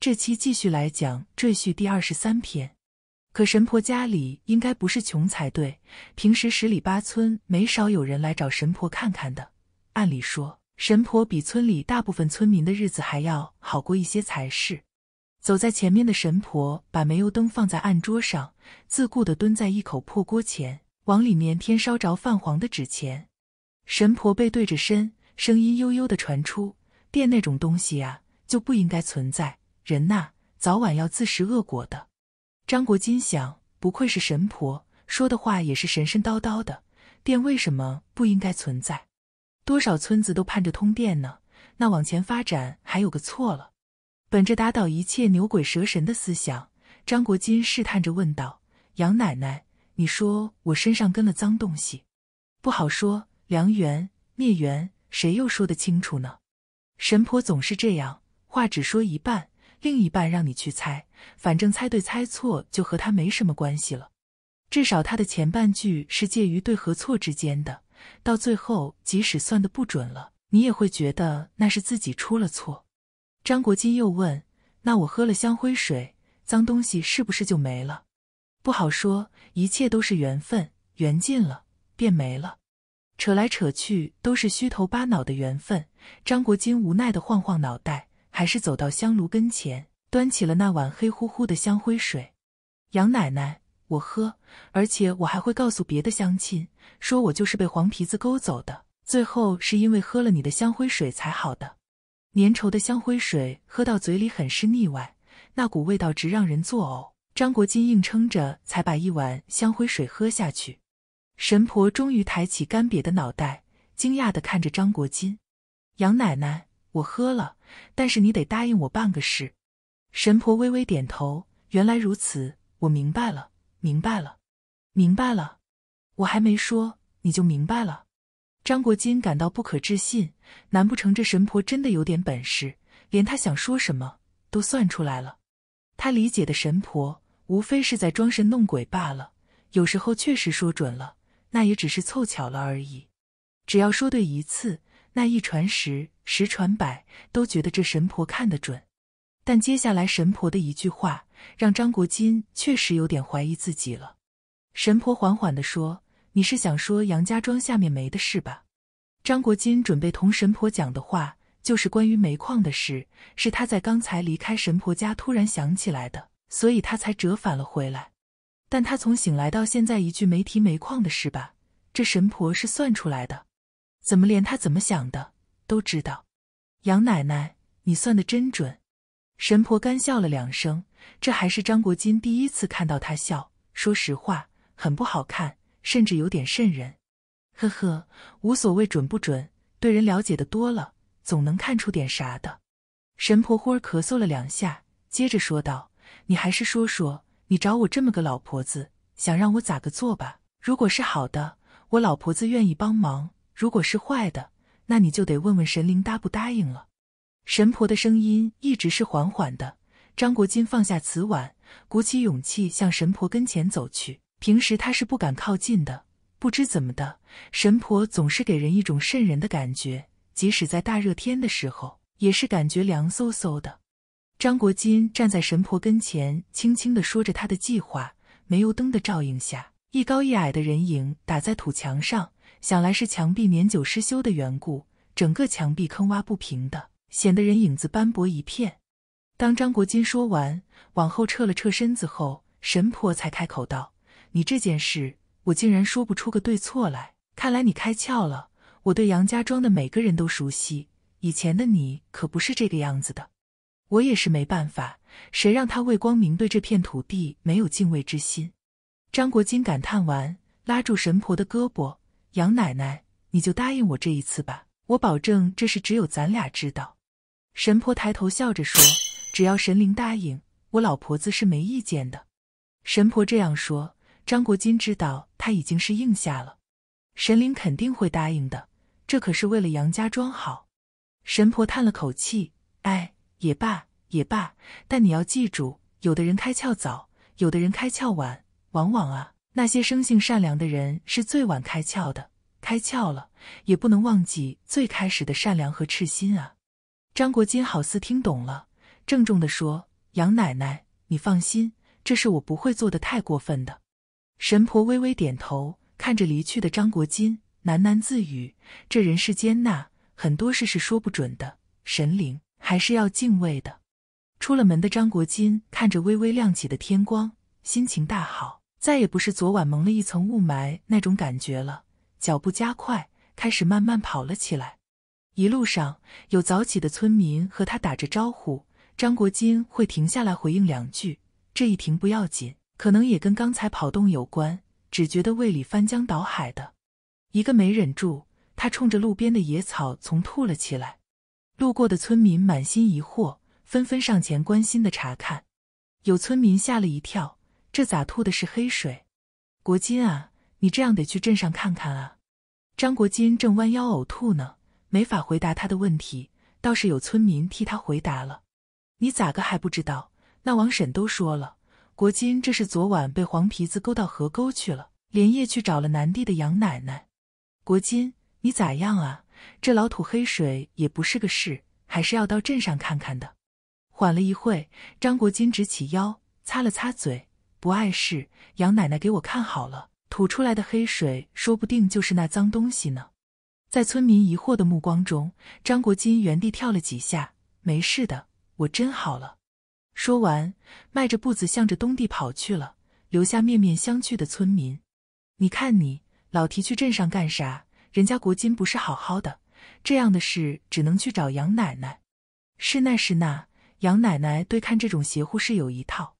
这期继续来讲《赘婿》第二十三篇。可神婆家里应该不是穷才对，平时十里八村没少有人来找神婆看看的。按理说，神婆比村里大部分村民的日子还要好过一些才是。走在前面的神婆把煤油灯放在案桌上，自顾地蹲在一口破锅前，往里面添烧着泛黄的纸钱。神婆背对着身，声音悠悠地传出：“电那种东西啊，就不应该存在。”人呐，早晚要自食恶果的。张国金想，不愧是神婆说的话，也是神神叨叨的。电为什么不应该存在？多少村子都盼着通电呢？那往前发展还有个错了。本着打倒一切牛鬼蛇神的思想，张国金试探着问道：“杨奶奶，你说我身上跟了脏东西，不好说，良缘孽缘，谁又说得清楚呢？”神婆总是这样，话只说一半。另一半让你去猜，反正猜对猜错就和他没什么关系了。至少他的前半句是介于对和错之间的。到最后，即使算的不准了，你也会觉得那是自己出了错。张国金又问：“那我喝了香灰水，脏东西是不是就没了？”不好说，一切都是缘分，缘尽了便没了。扯来扯去都是虚头巴脑的缘分。张国金无奈的晃晃脑袋。还是走到香炉跟前，端起了那碗黑乎乎的香灰水。杨奶奶，我喝，而且我还会告诉别的乡亲，说我就是被黄皮子勾走的，最后是因为喝了你的香灰水才好的。粘稠的香灰水喝到嘴里很是腻歪，那股味道直让人作呕。张国金硬撑着才把一碗香灰水喝下去。神婆终于抬起干瘪的脑袋，惊讶地看着张国金。杨奶奶。我喝了，但是你得答应我办个事。神婆微微点头，原来如此，我明白了，明白了，明白了。我还没说，你就明白了。张国金感到不可置信，难不成这神婆真的有点本事，连他想说什么都算出来了？他理解的神婆，无非是在装神弄鬼罢了。有时候确实说准了，那也只是凑巧了而已。只要说对一次。那一传十，十传百，都觉得这神婆看得准。但接下来神婆的一句话，让张国金确实有点怀疑自己了。神婆缓缓地说：“你是想说杨家庄下面没的事吧？”张国金准备同神婆讲的话，就是关于煤矿的事，是他在刚才离开神婆家突然想起来的，所以他才折返了回来。但他从醒来到现在，一句没提煤矿的事吧？这神婆是算出来的。怎么连他怎么想的都知道？杨奶奶，你算的真准！神婆干笑了两声，这还是张国金第一次看到她笑，说实话，很不好看，甚至有点渗人。呵呵，无所谓准不准，对人了解的多了，总能看出点啥的。神婆忽儿咳嗽了两下，接着说道：“你还是说说，你找我这么个老婆子，想让我咋个做吧？如果是好的，我老婆子愿意帮忙。”如果是坏的，那你就得问问神灵答不答应了。神婆的声音一直是缓缓的。张国金放下瓷碗，鼓起勇气向神婆跟前走去。平时他是不敢靠近的。不知怎么的，神婆总是给人一种渗人的感觉，即使在大热天的时候，也是感觉凉飕飕的。张国金站在神婆跟前，轻轻地说着他的计划。煤油灯的照应下，一高一矮的人影打在土墙上。想来是墙壁年久失修的缘故，整个墙壁坑洼不平的，显得人影子斑驳一片。当张国金说完，往后撤了撤身子后，神婆才开口道：“你这件事，我竟然说不出个对错来。看来你开窍了。我对杨家庄的每个人都熟悉，以前的你可不是这个样子的。我也是没办法，谁让他魏光明对这片土地没有敬畏之心。”张国金感叹完，拉住神婆的胳膊。杨奶奶，你就答应我这一次吧，我保证这事只有咱俩知道。神婆抬头笑着说：“只要神灵答应，我老婆子是没意见的。”神婆这样说，张国金知道他已经是应下了，神灵肯定会答应的。这可是为了杨家庄好。神婆叹了口气：“哎，也罢也罢，但你要记住，有的人开窍早，有的人开窍晚，往往啊。”那些生性善良的人是最晚开窍的，开窍了也不能忘记最开始的善良和赤心啊。张国金好似听懂了，郑重地说：“杨奶奶，你放心，这事我不会做的太过分的。”神婆微微点头，看着离去的张国金，喃喃自语：“这人世间呐，很多事是说不准的，神灵还是要敬畏的。”出了门的张国金看着微微亮起的天光，心情大好。再也不是昨晚蒙了一层雾霾那种感觉了。脚步加快，开始慢慢跑了起来。一路上有早起的村民和他打着招呼，张国金会停下来回应两句。这一停不要紧，可能也跟刚才跑动有关，只觉得胃里翻江倒海的，一个没忍住，他冲着路边的野草丛吐了起来。路过的村民满心疑惑，纷纷上前关心的查看。有村民吓了一跳。这咋吐的是黑水？国金啊，你这样得去镇上看看啊！张国金正弯腰呕吐呢，没法回答他的问题，倒是有村民替他回答了。你咋个还不知道？那王婶都说了，国金这是昨晚被黄皮子勾到河沟去了，连夜去找了南地的杨奶奶。国金，你咋样啊？这老吐黑水也不是个事，还是要到镇上看看的。缓了一会，张国金直起腰，擦了擦嘴。不碍事，杨奶奶给我看好了。吐出来的黑水，说不定就是那脏东西呢。在村民疑惑的目光中，张国金原地跳了几下，没事的，我真好了。说完，迈着步子向着东地跑去了，留下面面相觑的村民。你看你，老提去镇上干啥？人家国金不是好好的，这样的事只能去找杨奶奶。是那，是那，杨奶奶对看这种邪乎事有一套。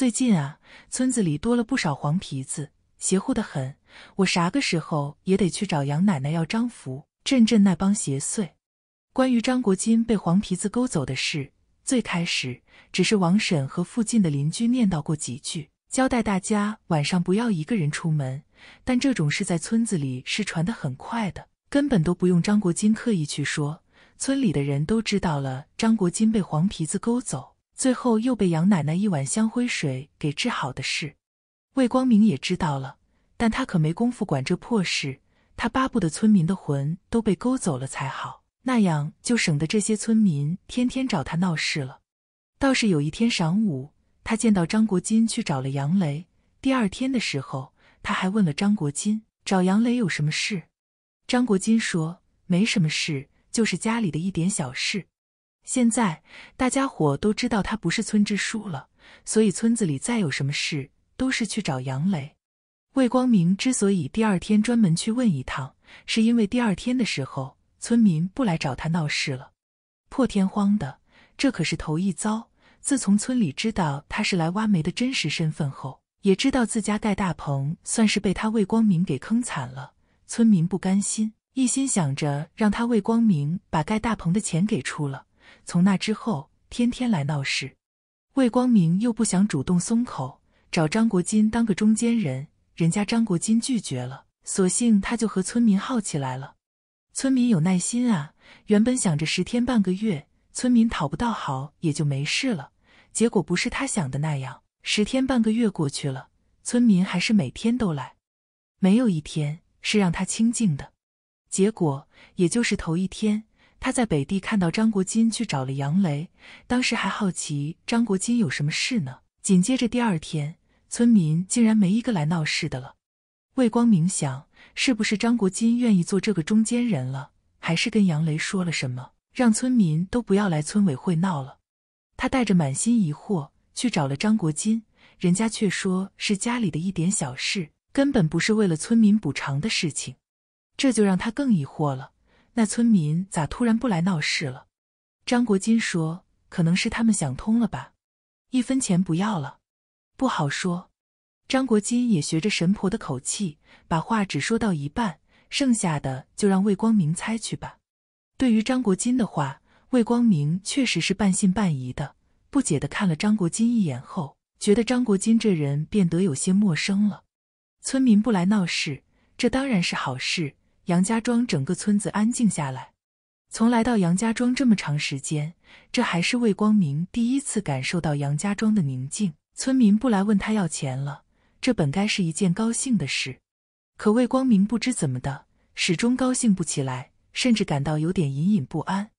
最近啊，村子里多了不少黄皮子，邪乎的很。我啥个时候也得去找杨奶奶要张符，镇镇那帮邪祟。关于张国金被黄皮子勾走的事，最开始只是王婶和附近的邻居念叨过几句，交代大家晚上不要一个人出门。但这种事在村子里是传得很快的，根本都不用张国金刻意去说，村里的人都知道了张国金被黄皮子勾走。最后又被杨奶奶一碗香灰水给治好的事，魏光明也知道了，但他可没工夫管这破事。他巴不得村民的魂都被勾走了才好，那样就省得这些村民天天找他闹事了。倒是有一天晌午，他见到张国金去找了杨雷。第二天的时候，他还问了张国金找杨雷有什么事。张国金说没什么事，就是家里的一点小事。现在大家伙都知道他不是村支书了，所以村子里再有什么事都是去找杨磊。魏光明之所以第二天专门去问一趟，是因为第二天的时候村民不来找他闹事了。破天荒的，这可是头一遭。自从村里知道他是来挖煤的真实身份后，也知道自家盖大棚算是被他魏光明给坑惨了。村民不甘心，一心想着让他魏光明把盖大棚的钱给出了。从那之后，天天来闹事。魏光明又不想主动松口，找张国金当个中间人，人家张国金拒绝了，索性他就和村民耗起来了。村民有耐心啊，原本想着十天半个月，村民讨不到好也就没事了。结果不是他想的那样，十天半个月过去了，村民还是每天都来，没有一天是让他清静的。结果也就是头一天。他在北地看到张国金去找了杨雷，当时还好奇张国金有什么事呢。紧接着第二天，村民竟然没一个来闹事的了。魏光明想，是不是张国金愿意做这个中间人了，还是跟杨雷说了什么，让村民都不要来村委会闹了？他带着满心疑惑去找了张国金，人家却说是家里的一点小事，根本不是为了村民补偿的事情，这就让他更疑惑了。那村民咋突然不来闹事了？张国金说：“可能是他们想通了吧，一分钱不要了。”不好说。张国金也学着神婆的口气，把话只说到一半，剩下的就让魏光明猜去吧。对于张国金的话，魏光明确实是半信半疑的，不解的看了张国金一眼后，觉得张国金这人变得有些陌生了。村民不来闹事，这当然是好事。杨家庄整个村子安静下来。从来到杨家庄这么长时间，这还是魏光明第一次感受到杨家庄的宁静。村民不来问他要钱了，这本该是一件高兴的事。可魏光明不知怎么的，始终高兴不起来，甚至感到有点隐隐不安。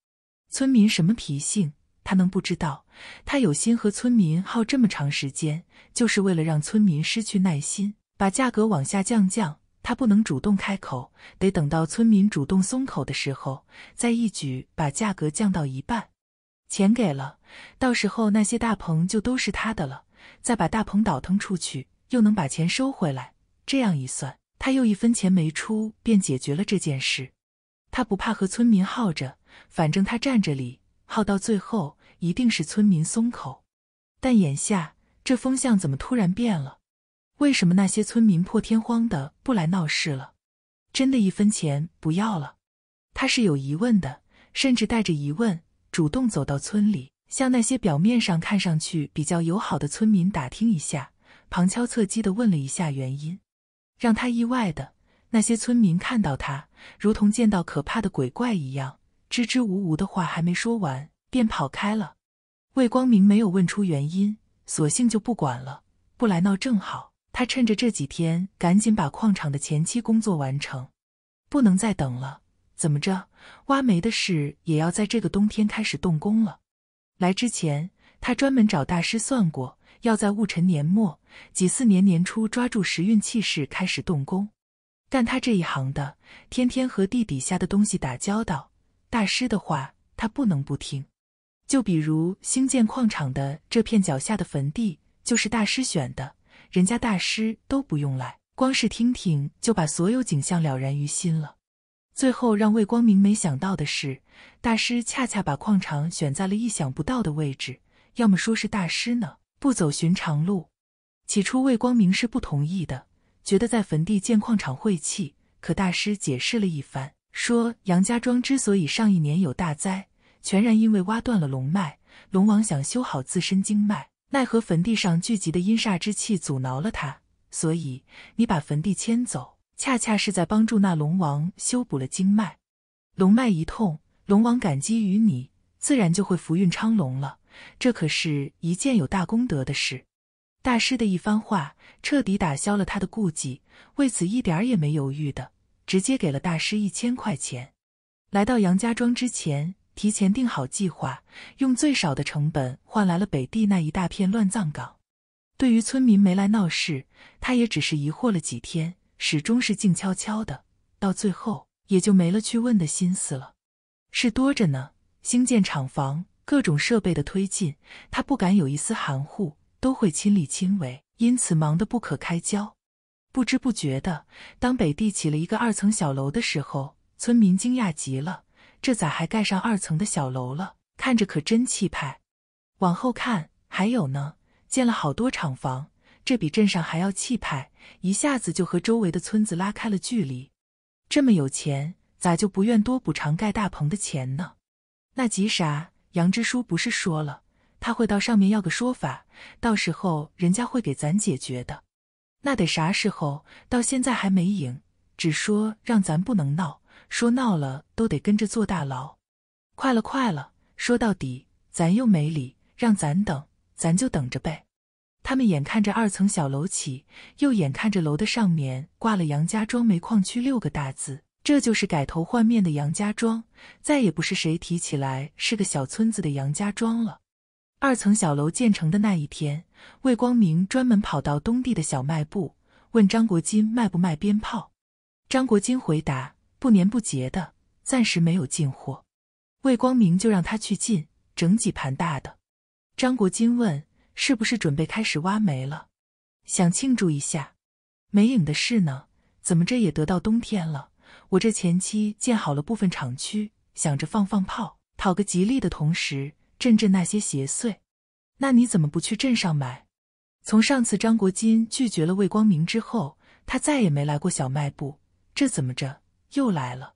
村民什么脾性，他能不知道？他有心和村民耗这么长时间，就是为了让村民失去耐心，把价格往下降降。他不能主动开口，得等到村民主动松口的时候，再一举把价格降到一半。钱给了，到时候那些大棚就都是他的了。再把大棚倒腾出去，又能把钱收回来。这样一算，他又一分钱没出，便解决了这件事。他不怕和村民耗着，反正他占着理，耗到最后一定是村民松口。但眼下这风向怎么突然变了？为什么那些村民破天荒的不来闹事了？真的一分钱不要了？他是有疑问的，甚至带着疑问主动走到村里，向那些表面上看上去比较友好的村民打听一下，旁敲侧击的问了一下原因。让他意外的，那些村民看到他，如同见到可怕的鬼怪一样，支支吾吾的话还没说完，便跑开了。魏光明没有问出原因，索性就不管了，不来闹正好。他趁着这几天赶紧把矿场的前期工作完成，不能再等了。怎么着，挖煤的事也要在这个冬天开始动工了？来之前，他专门找大师算过，要在戊辰年末、己巳年年初抓住时运气势开始动工。干他这一行的，天天和地底下的东西打交道，大师的话他不能不听。就比如兴建矿场的这片脚下的坟地，就是大师选的。人家大师都不用来，光是听听就把所有景象了然于心了。最后让魏光明没想到的是，大师恰恰把矿场选在了意想不到的位置。要么说是大师呢，不走寻常路。起初魏光明是不同意的，觉得在坟地建矿场晦气。可大师解释了一番，说杨家庄之所以上一年有大灾，全然因为挖断了龙脉，龙王想修好自身经脉。奈何坟地上聚集的阴煞之气阻挠了他，所以你把坟地迁走，恰恰是在帮助那龙王修补了经脉。龙脉一痛，龙王感激于你，自然就会福运昌隆了。这可是一件有大功德的事。大师的一番话彻底打消了他的顾忌，为此一点也没犹豫的，直接给了大师一千块钱。来到杨家庄之前。提前定好计划，用最少的成本换来了北地那一大片乱葬岗。对于村民没来闹事，他也只是疑惑了几天，始终是静悄悄的，到最后也就没了去问的心思了。事多着呢，兴建厂房、各种设备的推进，他不敢有一丝含糊，都会亲力亲为，因此忙得不可开交。不知不觉的，当北地起了一个二层小楼的时候，村民惊讶极了。这咋还盖上二层的小楼了？看着可真气派。往后看，还有呢，建了好多厂房，这比镇上还要气派，一下子就和周围的村子拉开了距离。这么有钱，咋就不愿多补偿盖大棚的钱呢？那急啥？杨支书不是说了，他会到上面要个说法，到时候人家会给咱解决的。那得啥时候？到现在还没影，只说让咱不能闹。说闹了都得跟着坐大牢，快了快了！说到底，咱又没理，让咱等，咱就等着呗。他们眼看着二层小楼起，又眼看着楼的上面挂了“杨家庄煤矿区”六个大字，这就是改头换面的杨家庄，再也不是谁提起来是个小村子的杨家庄了。二层小楼建成的那一天，魏光明专门跑到东地的小卖部，问张国金卖不卖鞭炮。张国金回答。不年不节的，暂时没有进货，魏光明就让他去进整几盘大的。张国金问：“是不是准备开始挖煤了？想庆祝一下煤影的事呢？怎么这也得到冬天了？我这前期建好了部分厂区，想着放放炮，讨个吉利的同时，镇镇那些邪祟。那你怎么不去镇上买？从上次张国金拒绝了魏光明之后，他再也没来过小卖部，这怎么着？”又来了，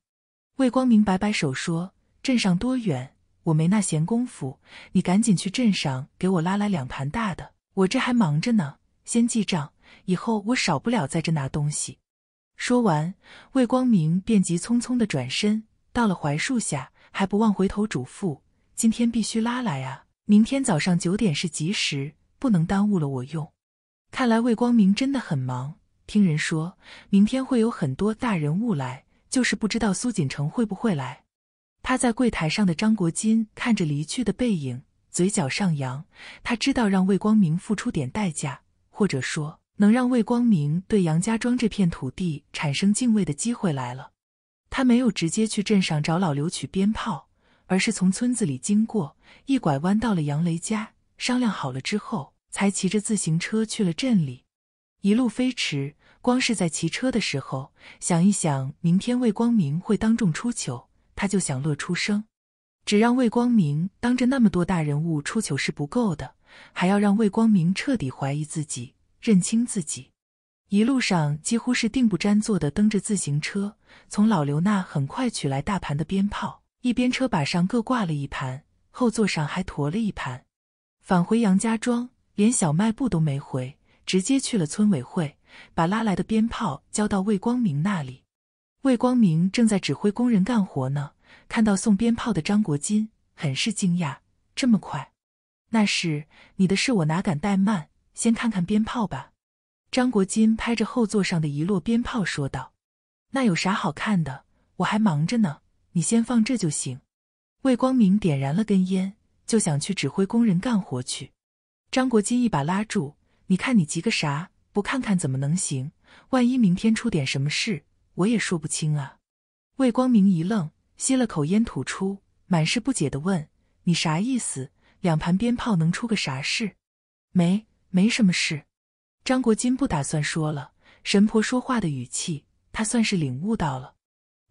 魏光明摆摆手说：“镇上多远，我没那闲工夫。你赶紧去镇上给我拉来两盘大的，我这还忙着呢，先记账。以后我少不了在这拿东西。”说完，魏光明便急匆匆地转身到了槐树下，还不忘回头嘱咐：“今天必须拉来啊！明天早上九点是吉时，不能耽误了我用。”看来魏光明真的很忙。听人说，明天会有很多大人物来。就是不知道苏锦城会不会来。趴在柜台上的张国金看着离去的背影，嘴角上扬。他知道让魏光明付出点代价，或者说能让魏光明对杨家庄这片土地产生敬畏的机会来了。他没有直接去镇上找老刘取鞭炮，而是从村子里经过，一拐弯到了杨雷家，商量好了之后，才骑着自行车去了镇里，一路飞驰。光是在骑车的时候，想一想明天魏光明会当众出糗，他就想乐出声。只让魏光明当着那么多大人物出糗是不够的，还要让魏光明彻底怀疑自己、认清自己。一路上几乎是定不沾坐的蹬着自行车，从老刘那很快取来大盘的鞭炮，一边车把上各挂了一盘，后座上还驮了一盘。返回杨家庄，连小卖部都没回，直接去了村委会。把拉来的鞭炮交到魏光明那里，魏光明正在指挥工人干活呢。看到送鞭炮的张国金，很是惊讶。这么快？那是你的事，我哪敢怠慢。先看看鞭炮吧。张国金拍着后座上的一摞鞭炮说道：“那有啥好看的？我还忙着呢，你先放这就行。”魏光明点燃了根烟，就想去指挥工人干活去。张国金一把拉住：“你看你急个啥？”不看看怎么能行？万一明天出点什么事，我也说不清啊！魏光明一愣，吸了口烟，吐出，满是不解的问：“你啥意思？两盘鞭炮能出个啥事？没，没什么事。”张国金不打算说了。神婆说话的语气，他算是领悟到了。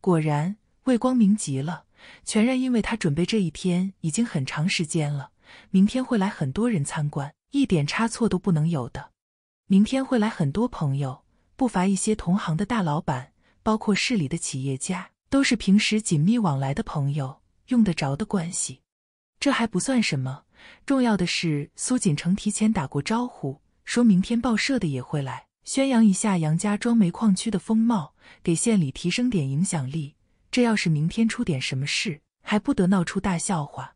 果然，魏光明急了，全然因为他准备这一天已经很长时间了，明天会来很多人参观，一点差错都不能有的。明天会来很多朋友，不乏一些同行的大老板，包括市里的企业家，都是平时紧密往来的朋友，用得着的关系。这还不算什么，重要的是苏锦成提前打过招呼，说明天报社的也会来，宣扬一下杨家庄煤矿区的风貌，给县里提升点影响力。这要是明天出点什么事，还不得闹出大笑话？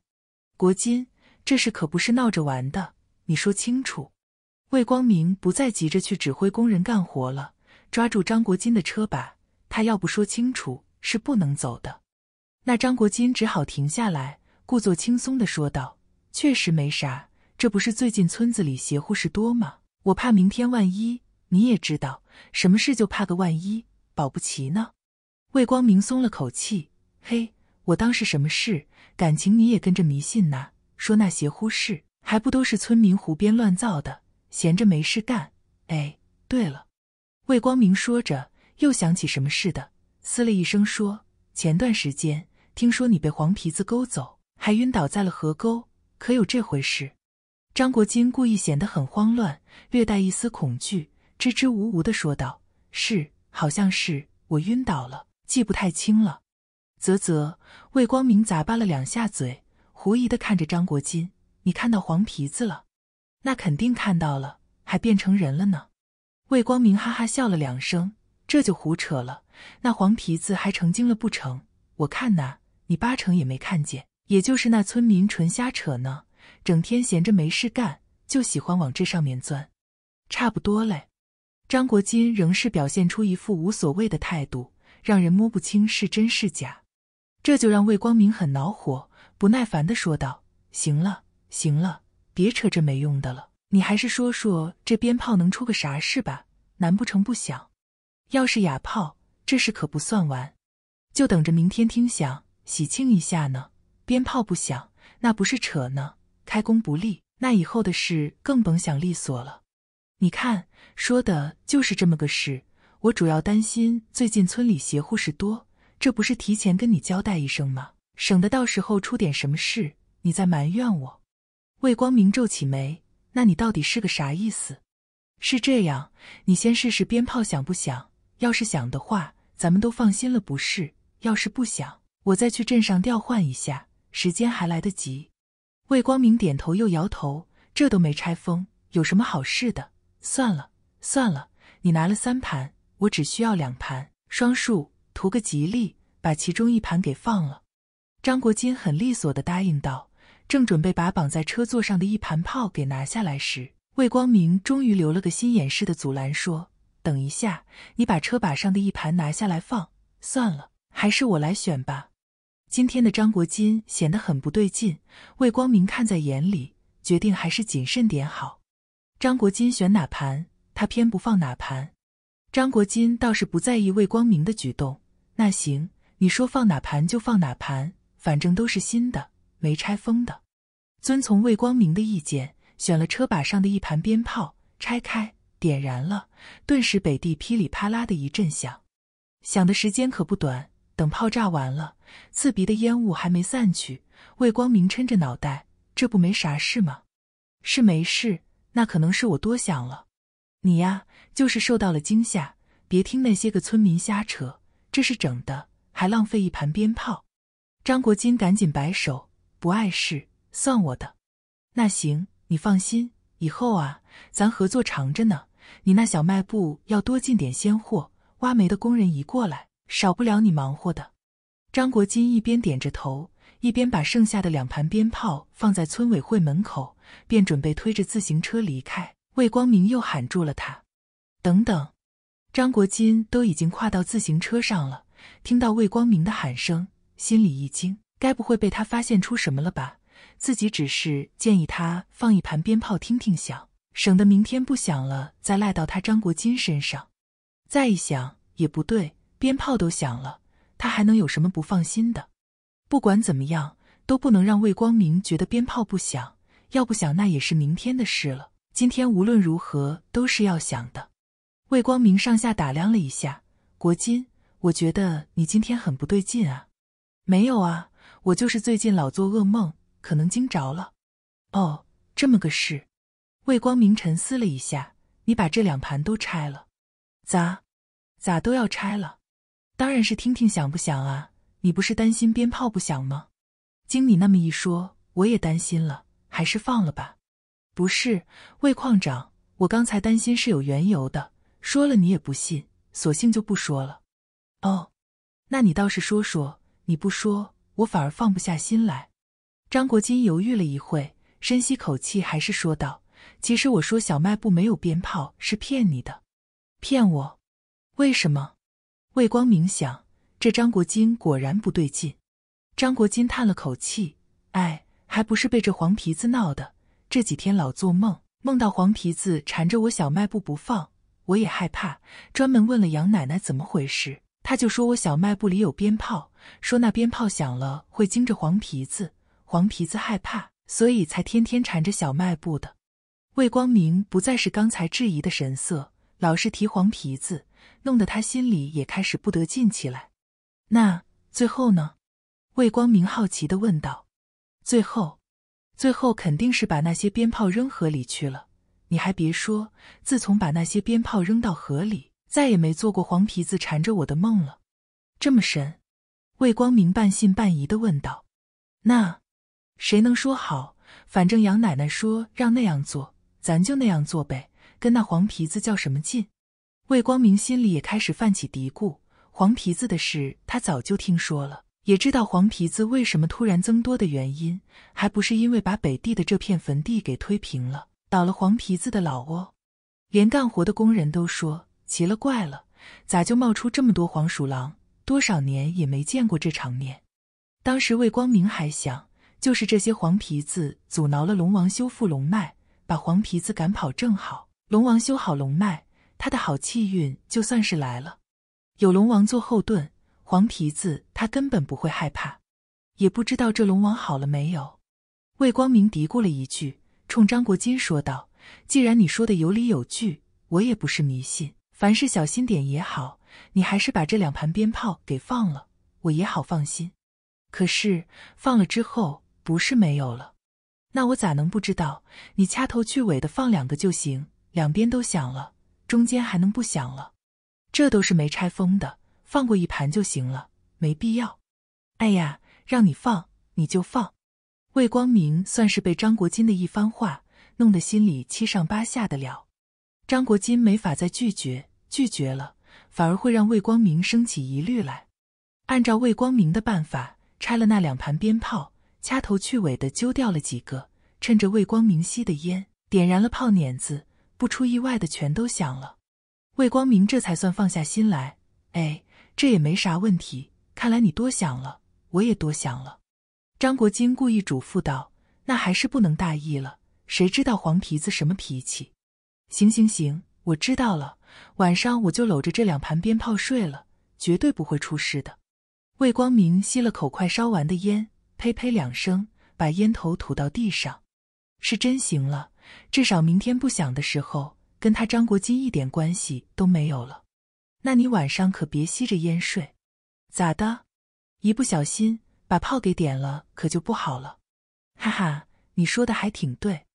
国金，这事可不是闹着玩的，你说清楚。魏光明不再急着去指挥工人干活了，抓住张国金的车把，他要不说清楚是不能走的。那张国金只好停下来，故作轻松的说道：“确实没啥，这不是最近村子里邪乎事多吗？我怕明天万一，你也知道，什么事就怕个万一，保不齐呢。”魏光明松了口气：“嘿，我当是什么事，感情你也跟着迷信呐？说那邪乎事还不都是村民胡编乱造的？”闲着没事干，哎，对了，魏光明说着，又想起什么似的，嘶了一声，说：“前段时间听说你被黄皮子勾走，还晕倒在了河沟，可有这回事？”张国金故意显得很慌乱，略带一丝恐惧，支支吾吾的说道：“是，好像是我晕倒了，记不太清了。”啧啧，魏光明咂巴了两下嘴，狐疑的看着张国金：“你看到黄皮子了？”那肯定看到了，还变成人了呢。魏光明哈哈笑了两声，这就胡扯了。那黄皮子还成精了不成？我看呐，你八成也没看见，也就是那村民纯瞎扯呢。整天闲着没事干，就喜欢往这上面钻。差不多嘞。张国金仍是表现出一副无所谓的态度，让人摸不清是真是假。这就让魏光明很恼火，不耐烦地说道：“行了，行了。”别扯这没用的了，你还是说说这鞭炮能出个啥事吧？难不成不响？要是哑炮，这事可不算完，就等着明天听响，喜庆一下呢。鞭炮不响，那不是扯呢，开工不利，那以后的事更甭想利索了。你看，说的就是这么个事。我主要担心最近村里邪乎事多，这不是提前跟你交代一声吗？省得到时候出点什么事，你再埋怨我。魏光明皱起眉：“那你到底是个啥意思？是这样，你先试试鞭炮响不响。要是响的话，咱们都放心了，不是？要是不响，我再去镇上调换一下，时间还来得及。”魏光明点头又摇头：“这都没拆封，有什么好事的？算了，算了。你拿了三盘，我只需要两盘，双数，图个吉利。把其中一盘给放了。”张国金很利索的答应道。正准备把绑在车座上的一盘炮给拿下来时，魏光明终于留了个心眼似的阻拦说：“等一下，你把车把上的一盘拿下来放，算了，还是我来选吧。”今天的张国金显得很不对劲，魏光明看在眼里，决定还是谨慎点好。张国金选哪盘，他偏不放哪盘。张国金倒是不在意魏光明的举动，那行，你说放哪盘就放哪盘，反正都是新的。没拆封的，遵从魏光明的意见，选了车把上的一盘鞭炮，拆开点燃了，顿时北地噼里啪啦的一阵响，响的时间可不短。等炮炸完了，刺鼻的烟雾还没散去，魏光明抻着脑袋，这不没啥事吗？是没事，那可能是我多想了。你呀，就是受到了惊吓，别听那些个村民瞎扯，这是整的，还浪费一盘鞭炮。张国金赶紧摆手。不碍事，算我的。那行，你放心。以后啊，咱合作长着呢。你那小卖部要多进点鲜货。挖煤的工人一过来，少不了你忙活的。张国金一边点着头，一边把剩下的两盘鞭炮放在村委会门口，便准备推着自行车离开。魏光明又喊住了他：“等等！”张国金都已经跨到自行车上了，听到魏光明的喊声，心里一惊。该不会被他发现出什么了吧？自己只是建议他放一盘鞭炮听听响，省得明天不响了再赖到他张国金身上。再一想也不对，鞭炮都响了，他还能有什么不放心的？不管怎么样，都不能让魏光明觉得鞭炮不响，要不想那也是明天的事了。今天无论如何都是要响的。魏光明上下打量了一下国金，我觉得你今天很不对劲啊。没有啊。我就是最近老做噩梦，可能惊着了。哦，这么个事。魏光明沉思了一下，你把这两盘都拆了？咋？咋都要拆了？当然是听听响不响啊！你不是担心鞭炮不响吗？经你那么一说，我也担心了，还是放了吧。不是，魏矿长，我刚才担心是有缘由的，说了你也不信，索性就不说了。哦，那你倒是说说，你不说。我反而放不下心来。张国金犹豫了一会，深吸口气，还是说道：“其实我说小卖部没有鞭炮是骗你的，骗我？为什么？”魏光明想，这张国金果然不对劲。张国金叹了口气：“哎，还不是被这黄皮子闹的。这几天老做梦，梦到黄皮子缠着我小卖部不放，我也害怕，专门问了杨奶奶怎么回事。”他就说，我小卖部里有鞭炮，说那鞭炮响了会惊着黄皮子，黄皮子害怕，所以才天天缠着小卖部的。魏光明不再是刚才质疑的神色，老是提黄皮子，弄得他心里也开始不得劲起来。那最后呢？魏光明好奇地问道。最后，最后肯定是把那些鞭炮扔河里去了。你还别说，自从把那些鞭炮扔到河里，再也没做过黄皮子缠着我的梦了，这么神？魏光明半信半疑的问道。那谁能说好？反正杨奶奶说让那样做，咱就那样做呗，跟那黄皮子较什么劲？魏光明心里也开始泛起嘀咕。黄皮子的事他早就听说了，也知道黄皮子为什么突然增多的原因，还不是因为把北地的这片坟地给推平了，倒了黄皮子的老窝。连干活的工人都说。奇了怪了，咋就冒出这么多黄鼠狼？多少年也没见过这场面。当时魏光明还想，就是这些黄皮子阻挠了龙王修复龙脉，把黄皮子赶跑正好。龙王修好龙脉，他的好气运就算是来了。有龙王做后盾，黄皮子他根本不会害怕。也不知道这龙王好了没有。魏光明嘀咕了一句，冲张国金说道：“既然你说的有理有据，我也不是迷信。”凡事小心点也好，你还是把这两盘鞭炮给放了，我也好放心。可是放了之后不是没有了，那我咋能不知道？你掐头去尾的放两个就行，两边都响了，中间还能不响了？这都是没拆封的，放过一盘就行了，没必要。哎呀，让你放你就放。魏光明算是被张国金的一番话弄得心里七上八下的了，张国金没法再拒绝。拒绝了，反而会让魏光明生起疑虑来。按照魏光明的办法拆了那两盘鞭炮，掐头去尾的揪掉了几个，趁着魏光明吸的烟，点燃了炮捻子，不出意外的全都响了。魏光明这才算放下心来。哎，这也没啥问题，看来你多想了，我也多想了。张国金故意嘱咐道：“那还是不能大意了，谁知道黄皮子什么脾气？”行行行，我知道了。晚上我就搂着这两盘鞭炮睡了，绝对不会出事的。魏光明吸了口快烧完的烟，呸呸两声，把烟头吐到地上。是真行了，至少明天不响的时候，跟他张国金一点关系都没有了。那你晚上可别吸着烟睡，咋的？一不小心把炮给点了，可就不好了。哈哈，你说的还挺对。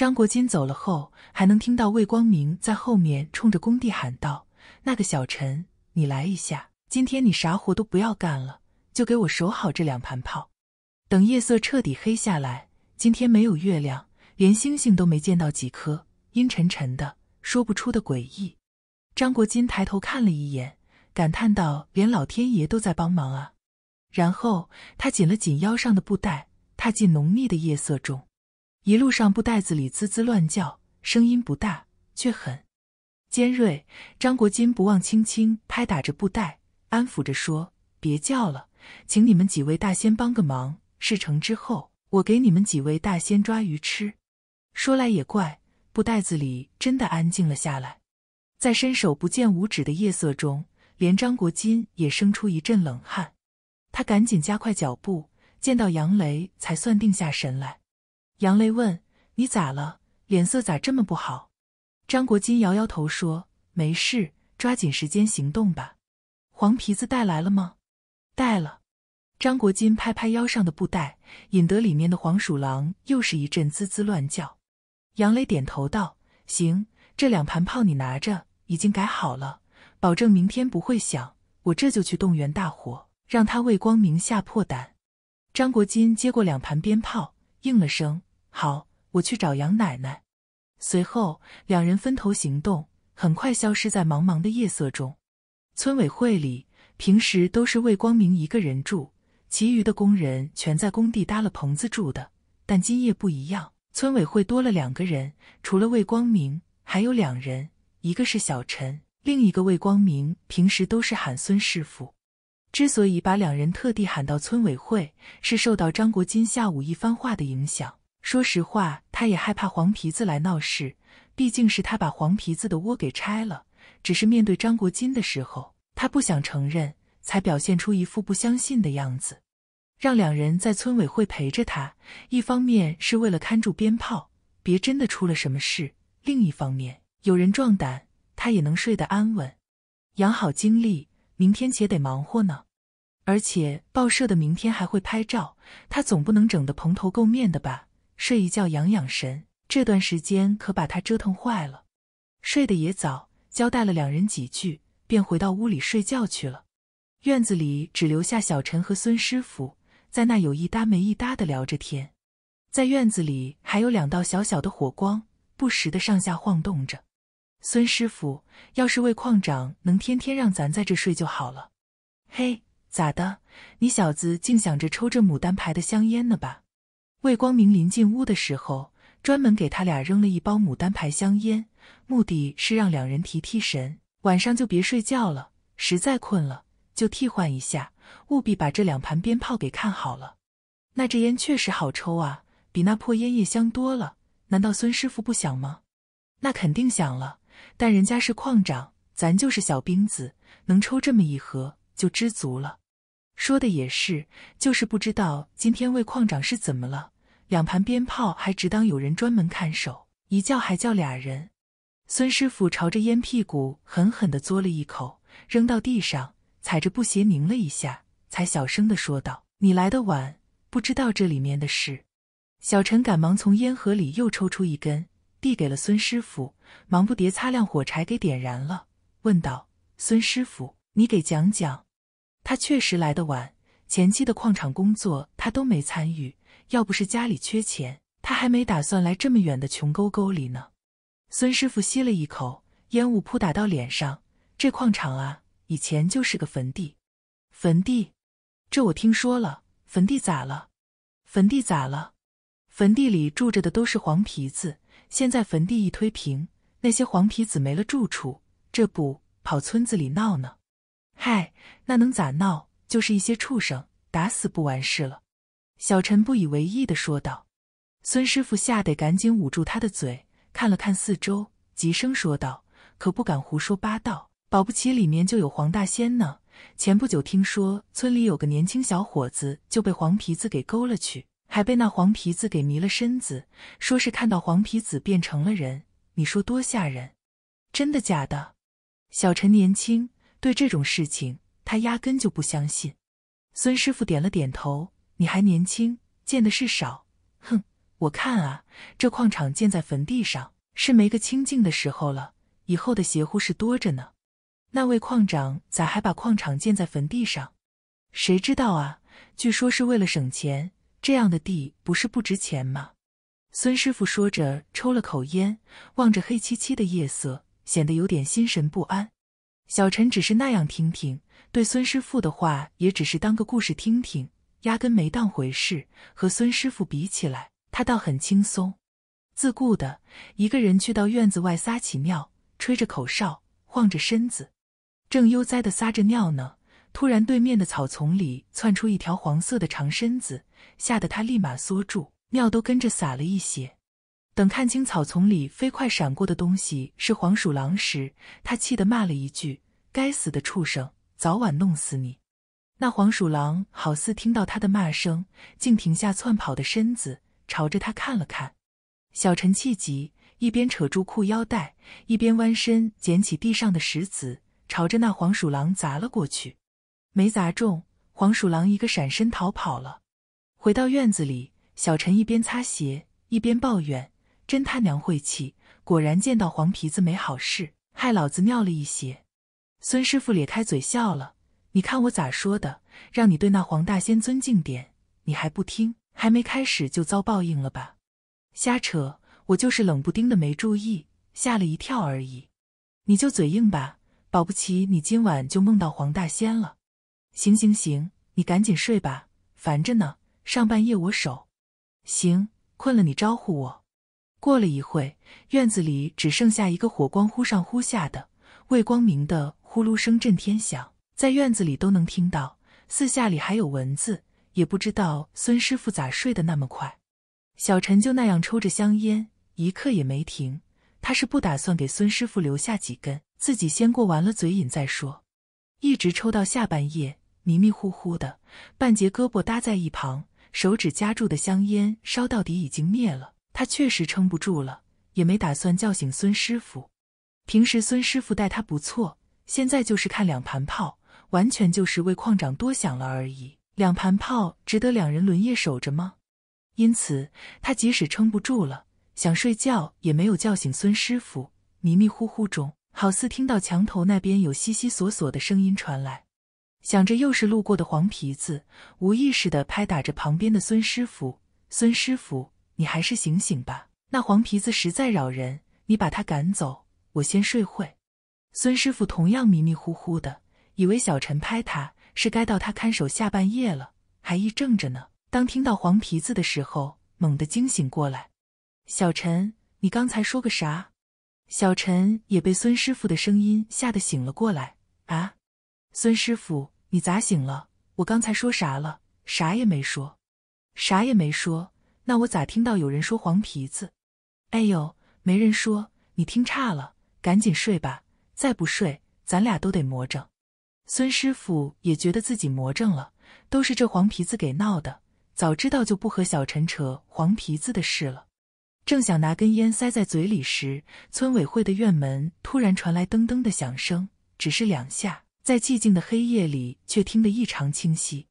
张国金走了后，还能听到魏光明在后面冲着工地喊道：“那个小陈，你来一下，今天你啥活都不要干了，就给我守好这两盘炮。等夜色彻底黑下来，今天没有月亮，连星星都没见到几颗，阴沉沉的，说不出的诡异。”张国金抬头看了一眼，感叹道：“连老天爷都在帮忙啊！”然后他紧了紧腰上的布袋，踏进浓密的夜色中。一路上，布袋子里滋滋乱叫，声音不大，却很尖锐。张国金不忘轻轻拍打着布袋，安抚着说：“别叫了，请你们几位大仙帮个忙，事成之后，我给你们几位大仙抓鱼吃。”说来也怪，布袋子里真的安静了下来。在伸手不见五指的夜色中，连张国金也生出一阵冷汗。他赶紧加快脚步，见到杨雷，才算定下神来。杨雷问：“你咋了？脸色咋这么不好？”张国金摇摇头说：“没事，抓紧时间行动吧。”黄皮子带来了吗？带了。张国金拍拍腰上的布袋，引得里面的黄鼠狼又是一阵滋滋乱叫。杨雷点头道：“行，这两盘炮你拿着，已经改好了，保证明天不会响。我这就去动员大伙，让他为光明吓破胆。”张国金接过两盘鞭炮，应了声。好，我去找杨奶奶。随后，两人分头行动，很快消失在茫茫的夜色中。村委会里平时都是魏光明一个人住，其余的工人全在工地搭了棚子住的。但今夜不一样，村委会多了两个人，除了魏光明，还有两人，一个是小陈，另一个魏光明平时都是喊孙师傅。之所以把两人特地喊到村委会，是受到张国金下午一番话的影响。说实话，他也害怕黄皮子来闹事，毕竟是他把黄皮子的窝给拆了。只是面对张国金的时候，他不想承认，才表现出一副不相信的样子，让两人在村委会陪着他。一方面是为了看住鞭炮，别真的出了什么事；另一方面，有人壮胆，他也能睡得安稳，养好精力，明天且得忙活呢。而且报社的明天还会拍照，他总不能整得蓬头垢面的吧？睡一觉养养神，这段时间可把他折腾坏了。睡得也早，交代了两人几句，便回到屋里睡觉去了。院子里只留下小陈和孙师傅在那有一搭没一搭的聊着天。在院子里还有两道小小的火光，不时的上下晃动着。孙师傅，要是魏矿长能天天让咱在这睡就好了。嘿，咋的？你小子净想着抽这牡丹牌的香烟呢吧？魏光明临进屋的时候，专门给他俩扔了一包牡丹牌香烟，目的是让两人提提神。晚上就别睡觉了，实在困了就替换一下。务必把这两盘鞭炮给看好了。那这烟确实好抽啊，比那破烟叶香多了。难道孙师傅不想吗？那肯定想了，但人家是矿长，咱就是小兵子，能抽这么一盒就知足了。说的也是，就是不知道今天魏矿长是怎么了，两盘鞭炮还只当有人专门看守，一叫还叫俩人。孙师傅朝着烟屁股狠狠的嘬了一口，扔到地上，踩着布鞋拧了一下，才小声的说道：“你来的晚，不知道这里面的事。”小陈赶忙从烟盒里又抽出一根，递给了孙师傅，忙不迭擦亮火柴给点燃了，问道：“孙师傅，你给讲讲。”他确实来得晚，前期的矿场工作他都没参与。要不是家里缺钱，他还没打算来这么远的穷沟沟里呢。孙师傅吸了一口烟雾，扑打到脸上。这矿场啊，以前就是个坟地。坟地？这我听说了。坟地咋了？坟地咋了？坟地里住着的都是黄皮子。现在坟地一推平，那些黄皮子没了住处，这不跑村子里闹呢？嗨，那能咋闹？就是一些畜生，打死不完事了。”小陈不以为意的说道。孙师傅吓得赶紧捂住他的嘴，看了看四周，急声说道：“可不敢胡说八道，保不齐里面就有黄大仙呢。前不久听说村里有个年轻小伙子就被黄皮子给勾了去，还被那黄皮子给迷了身子，说是看到黄皮子变成了人，你说多吓人？真的假的？”小陈年轻。对这种事情，他压根就不相信。孙师傅点了点头：“你还年轻，见的事少。哼，我看啊，这矿场建在坟地上，是没个清净的时候了。以后的邪乎事多着呢。”那位矿长咋还把矿场建在坟地上？谁知道啊？据说是为了省钱。这样的地不是不值钱吗？孙师傅说着，抽了口烟，望着黑漆漆的夜色，显得有点心神不安。小陈只是那样听听，对孙师傅的话也只是当个故事听听，压根没当回事。和孙师傅比起来，他倒很轻松，自顾的一个人去到院子外撒起尿，吹着口哨，晃着身子，正悠哉的撒着尿呢。突然，对面的草丛里窜出一条黄色的长身子，吓得他立马缩住，尿都跟着撒了一些。等看清草丛里飞快闪过的东西是黄鼠狼时，他气得骂了一句：“该死的畜生，早晚弄死你！”那黄鼠狼好似听到他的骂声，竟停下窜跑的身子，朝着他看了看。小陈气急，一边扯住裤腰带，一边弯身捡起地上的石子，朝着那黄鼠狼砸了过去。没砸中，黄鼠狼一个闪身逃跑了。回到院子里，小陈一边擦鞋，一边抱怨。真他娘晦气！果然见到黄皮子没好事，害老子尿了一鞋。孙师傅咧开嘴笑了：“你看我咋说的，让你对那黄大仙尊敬点，你还不听，还没开始就遭报应了吧？”“瞎扯，我就是冷不丁的没注意，吓了一跳而已。”“你就嘴硬吧，保不齐你今晚就梦到黄大仙了。”“行行行，你赶紧睡吧，烦着呢。上半夜我守。”“行，困了你招呼我。”过了一会，院子里只剩下一个火光，忽上忽下的，未光明的呼噜声震天响，在院子里都能听到。四下里还有蚊子，也不知道孙师傅咋睡得那么快。小陈就那样抽着香烟，一刻也没停。他是不打算给孙师傅留下几根，自己先过完了嘴瘾再说。一直抽到下半夜，迷迷糊糊的，半截胳膊搭在一旁，手指夹住的香烟烧到底已经灭了。他确实撑不住了，也没打算叫醒孙师傅。平时孙师傅待他不错，现在就是看两盘炮，完全就是为矿长多想了而已。两盘炮值得两人轮夜守着吗？因此，他即使撑不住了，想睡觉也没有叫醒孙师傅。迷迷糊糊中，好似听到墙头那边有悉悉索索的声音传来，想着又是路过的黄皮子，无意识的拍打着旁边的孙师傅。孙师傅。你还是醒醒吧，那黄皮子实在扰人，你把他赶走，我先睡会。孙师傅同样迷迷糊糊的，以为小陈拍他是该到他看守下半夜了，还一怔着呢。当听到黄皮子的时候，猛地惊醒过来。小陈，你刚才说个啥？小陈也被孙师傅的声音吓得醒了过来。啊，孙师傅，你咋醒了？我刚才说啥了？啥也没说，啥也没说。那我咋听到有人说黄皮子？哎呦，没人说，你听差了。赶紧睡吧，再不睡，咱俩都得魔怔。孙师傅也觉得自己魔怔了，都是这黄皮子给闹的。早知道就不和小陈扯黄皮子的事了。正想拿根烟塞在嘴里时，村委会的院门突然传来噔噔的响声，只是两下，在寂静的黑夜里却听得异常清晰，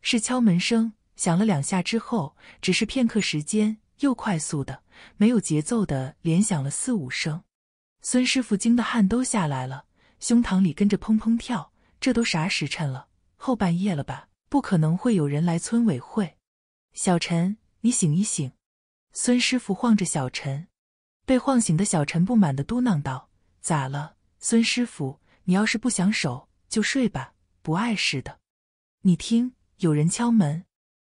是敲门声。响了两下之后，只是片刻时间，又快速的、没有节奏的连响了四五声。孙师傅惊得汗都下来了，胸膛里跟着砰砰跳。这都啥时辰了？后半夜了吧？不可能会有人来村委会。小陈，你醒一醒！孙师傅晃着小陈。被晃醒的小陈不满的嘟囔道：“咋了，孙师傅？你要是不想守，就睡吧，不碍事的。”你听，有人敲门。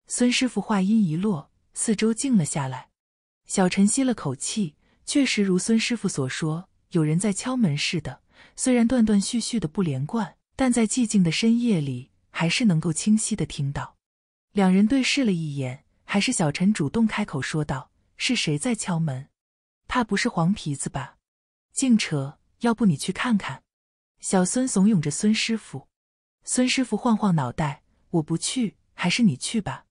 孙师傅话音一落，四周静了下来。小陈吸了口气，确实如孙师傅所说，有人在敲门似的。虽然断断续续的不连贯，但在寂静的深夜里，还是能够清晰的听到。两人对视了一眼，还是小陈主动开口说道：“是谁在敲门？怕不是黄皮子吧？净扯！要不你去看看？”小孙怂恿着孙师傅。孙师傅晃晃脑袋：“我不去，还是你去吧。”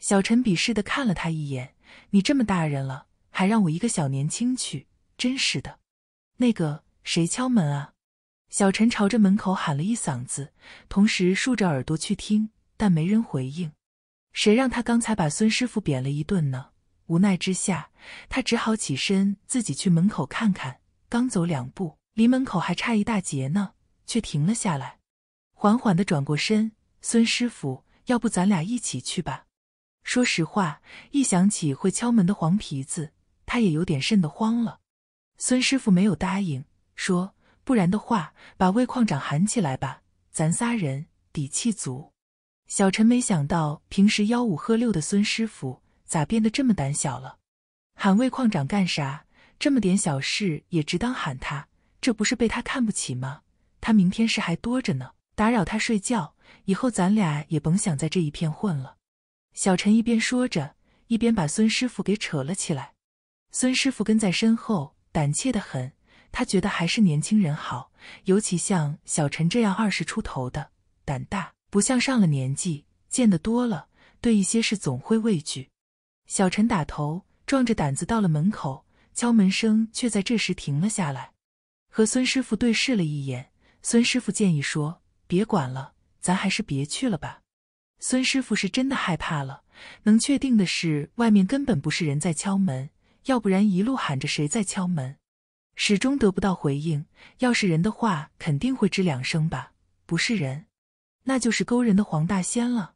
小陈鄙视的看了他一眼：“你这么大人了，还让我一个小年轻去，真是的。”那个谁敲门啊？小陈朝着门口喊了一嗓子，同时竖着耳朵去听，但没人回应。谁让他刚才把孙师傅扁了一顿呢？无奈之下，他只好起身自己去门口看看。刚走两步，离门口还差一大截呢，却停了下来，缓缓的转过身：“孙师傅，要不咱俩一起去吧？”说实话，一想起会敲门的黄皮子，他也有点瘆得慌了。孙师傅没有答应，说：“不然的话，把魏矿长喊起来吧，咱仨人底气足。”小陈没想到，平时吆五喝六的孙师傅咋变得这么胆小了？喊魏矿长干啥？这么点小事也值当喊他？这不是被他看不起吗？他明天事还多着呢，打扰他睡觉以后，咱俩也甭想在这一片混了。小陈一边说着，一边把孙师傅给扯了起来。孙师傅跟在身后，胆怯的很。他觉得还是年轻人好，尤其像小陈这样二十出头的，胆大，不像上了年纪，见得多了，对一些事总会畏惧。小陈打头，壮着胆子到了门口，敲门声却在这时停了下来。和孙师傅对视了一眼，孙师傅建议说：“别管了，咱还是别去了吧。”孙师傅是真的害怕了。能确定的是，外面根本不是人在敲门，要不然一路喊着谁在敲门，始终得不到回应。要是人的话，肯定会吱两声吧？不是人，那就是勾人的黄大仙了。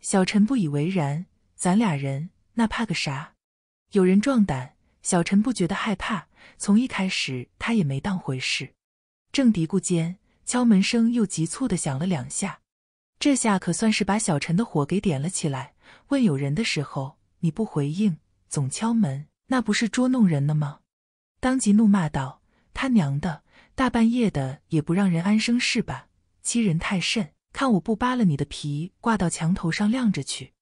小陈不以为然：“咱俩人，那怕个啥？有人壮胆。”小陈不觉得害怕，从一开始他也没当回事。正嘀咕间，敲门声又急促的响了两下。这下可算是把小陈的火给点了起来。问有人的时候你不回应，总敲门，那不是捉弄人呢吗？当即怒骂道：“他娘的，大半夜的也不让人安生是吧？欺人太甚！看我不扒了你的皮，挂到墙头上晾着去！”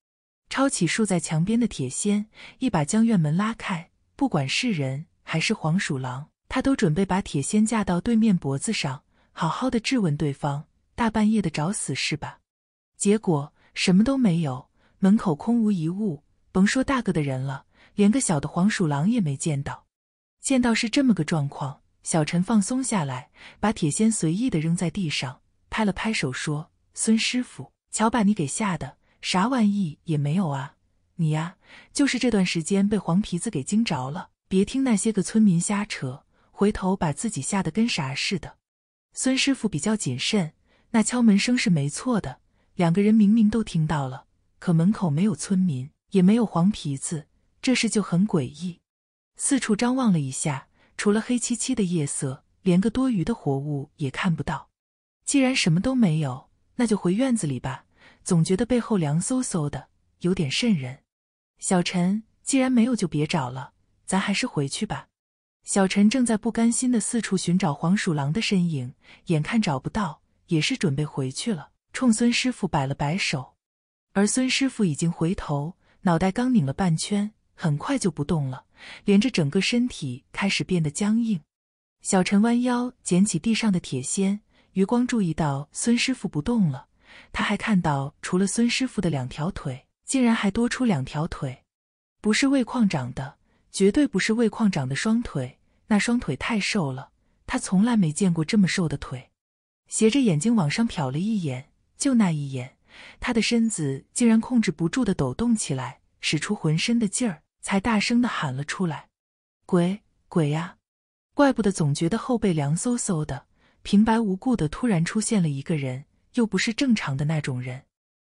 抄起竖在墙边的铁锨，一把将院门拉开。不管是人还是黄鼠狼，他都准备把铁锨架到对面脖子上，好好的质问对方：“大半夜的找死是吧？”结果什么都没有，门口空无一物，甭说大个的人了，连个小的黄鼠狼也没见到。见到是这么个状况，小陈放松下来，把铁锨随意的扔在地上，拍了拍手说：“孙师傅，瞧把你给吓的，啥玩意也没有啊！你呀，就是这段时间被黄皮子给惊着了。别听那些个村民瞎扯，回头把自己吓得跟啥似的。”孙师傅比较谨慎，那敲门声是没错的。两个人明明都听到了，可门口没有村民，也没有黄皮子，这事就很诡异。四处张望了一下，除了黑漆漆的夜色，连个多余的活物也看不到。既然什么都没有，那就回院子里吧。总觉得背后凉飕飕的，有点渗人。小陈，既然没有，就别找了，咱还是回去吧。小陈正在不甘心的四处寻找黄鼠狼的身影，眼看找不到，也是准备回去了。冲孙师傅摆了摆手，而孙师傅已经回头，脑袋刚拧了半圈，很快就不动了，连着整个身体开始变得僵硬。小陈弯腰捡起地上的铁锨，余光注意到孙师傅不动了，他还看到除了孙师傅的两条腿，竟然还多出两条腿，不是胃矿长的，绝对不是胃矿长的双腿。那双腿太瘦了，他从来没见过这么瘦的腿。斜着眼睛往上瞟了一眼。就那一眼，他的身子竟然控制不住的抖动起来，使出浑身的劲儿，才大声的喊了出来：“鬼鬼呀！怪不得总觉得后背凉飕飕的，平白无故的突然出现了一个人，又不是正常的那种人。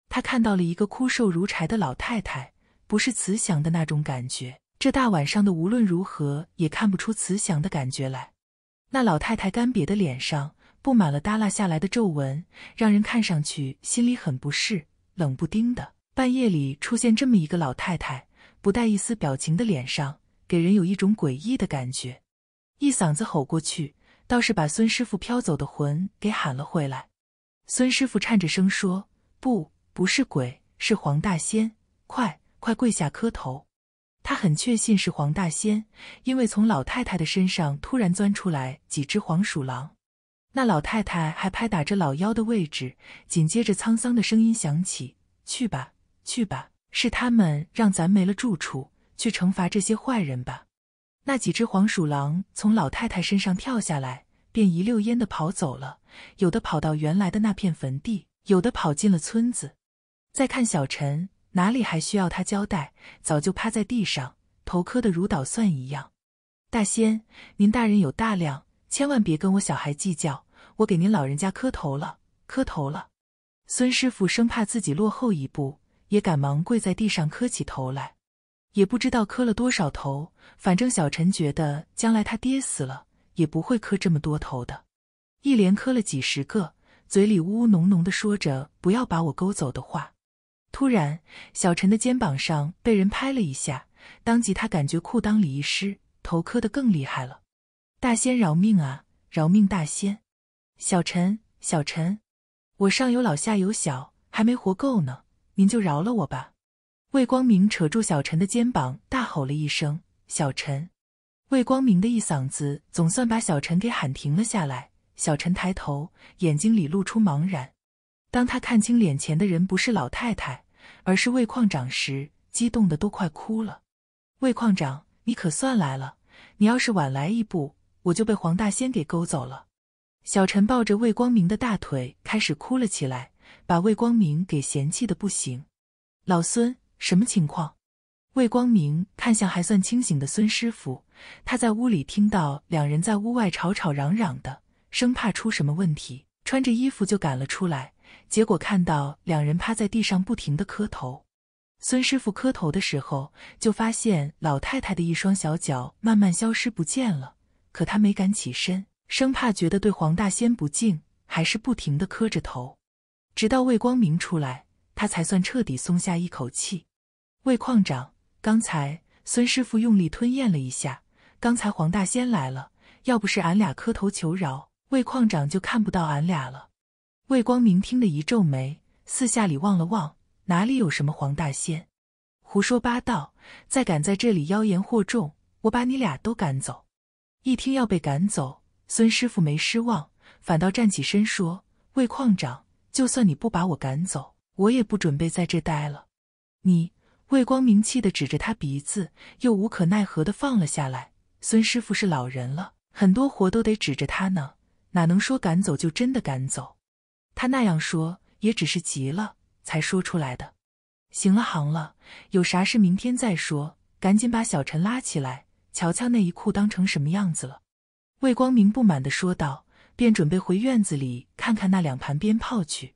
他看到了一个枯瘦如柴的老太太，不是慈祥的那种感觉。这大晚上的，无论如何也看不出慈祥的感觉来。那老太太干瘪的脸上。”布满了耷拉下来的皱纹，让人看上去心里很不适。冷不丁的半夜里出现这么一个老太太，不带一丝表情的脸上，给人有一种诡异的感觉。一嗓子吼过去，倒是把孙师傅飘走的魂给喊了回来。孙师傅颤着声说：“不，不是鬼，是黄大仙！快，快跪下磕头！”他很确信是黄大仙，因为从老太太的身上突然钻出来几只黄鼠狼。那老太太还拍打着老妖的位置，紧接着沧桑的声音响起：“去吧，去吧，是他们让咱没了住处，去惩罚这些坏人吧。”那几只黄鼠狼从老太太身上跳下来，便一溜烟的跑走了，有的跑到原来的那片坟地，有的跑进了村子。再看小陈，哪里还需要他交代？早就趴在地上，头磕得如捣蒜一样。大仙，您大人有大量。千万别跟我小孩计较，我给您老人家磕头了，磕头了。孙师傅生怕自己落后一步，也赶忙跪在地上磕起头来。也不知道磕了多少头，反正小陈觉得将来他爹死了也不会磕这么多头的。一连磕了几十个，嘴里呜呜浓浓的说着“不要把我勾走”的话。突然，小陈的肩膀上被人拍了一下，当即他感觉裤裆里一湿，头磕得更厉害了。大仙饶命啊！饶命！大仙，小陈，小陈，我上有老下有小，还没活够呢，您就饶了我吧！魏光明扯住小陈的肩膀，大吼了一声：“小陈！”魏光明的一嗓子总算把小陈给喊停了下来。小陈抬头，眼睛里露出茫然。当他看清脸前的人不是老太太，而是魏矿长时，激动的都快哭了。“魏矿长，你可算来了！你要是晚来一步……”我就被黄大仙给勾走了。小陈抱着魏光明的大腿开始哭了起来，把魏光明给嫌弃的不行。老孙，什么情况？魏光明看向还算清醒的孙师傅，他在屋里听到两人在屋外吵吵嚷嚷的，生怕出什么问题，穿着衣服就赶了出来。结果看到两人趴在地上不停的磕头，孙师傅磕头的时候就发现老太太的一双小脚慢慢消失不见了。可他没敢起身，生怕觉得对黄大仙不敬，还是不停的磕着头，直到魏光明出来，他才算彻底松下一口气。魏矿长，刚才孙师傅用力吞咽了一下，刚才黄大仙来了，要不是俺俩磕头求饶，魏矿长就看不到俺俩了。魏光明听得一皱眉，四下里望了望，哪里有什么黄大仙？胡说八道！再敢在这里妖言惑众，我把你俩都赶走！一听要被赶走，孙师傅没失望，反倒站起身说：“魏矿长，就算你不把我赶走，我也不准备在这待了。”你魏光明气的指着他鼻子，又无可奈何的放了下来。孙师傅是老人了，很多活都得指着他呢，哪能说赶走就真的赶走？他那样说，也只是急了才说出来的。行了行了，有啥事明天再说，赶紧把小陈拉起来。瞧瞧那一库当成什么样子了，魏光明不满的说道，便准备回院子里看看那两盘鞭炮去。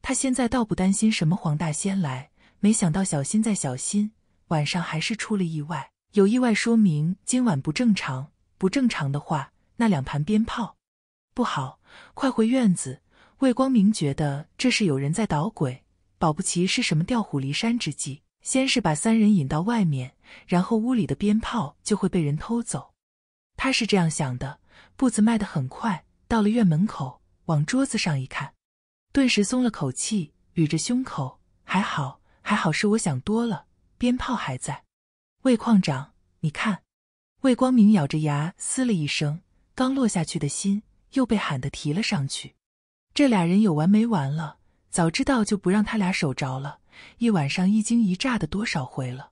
他现在倒不担心什么黄大仙来，没想到小心再小心，晚上还是出了意外。有意外说明今晚不正常，不正常的话，那两盘鞭炮不好，快回院子。魏光明觉得这是有人在捣鬼，保不齐是什么调虎离山之计。先是把三人引到外面，然后屋里的鞭炮就会被人偷走。他是这样想的，步子迈得很快，到了院门口，往桌子上一看，顿时松了口气，捋着胸口，还好，还好是我想多了，鞭炮还在。魏矿长，你看。魏光明咬着牙嘶了一声，刚落下去的心又被喊得提了上去。这俩人有完没完了？早知道就不让他俩守着了。一晚上一惊一乍的多少回了？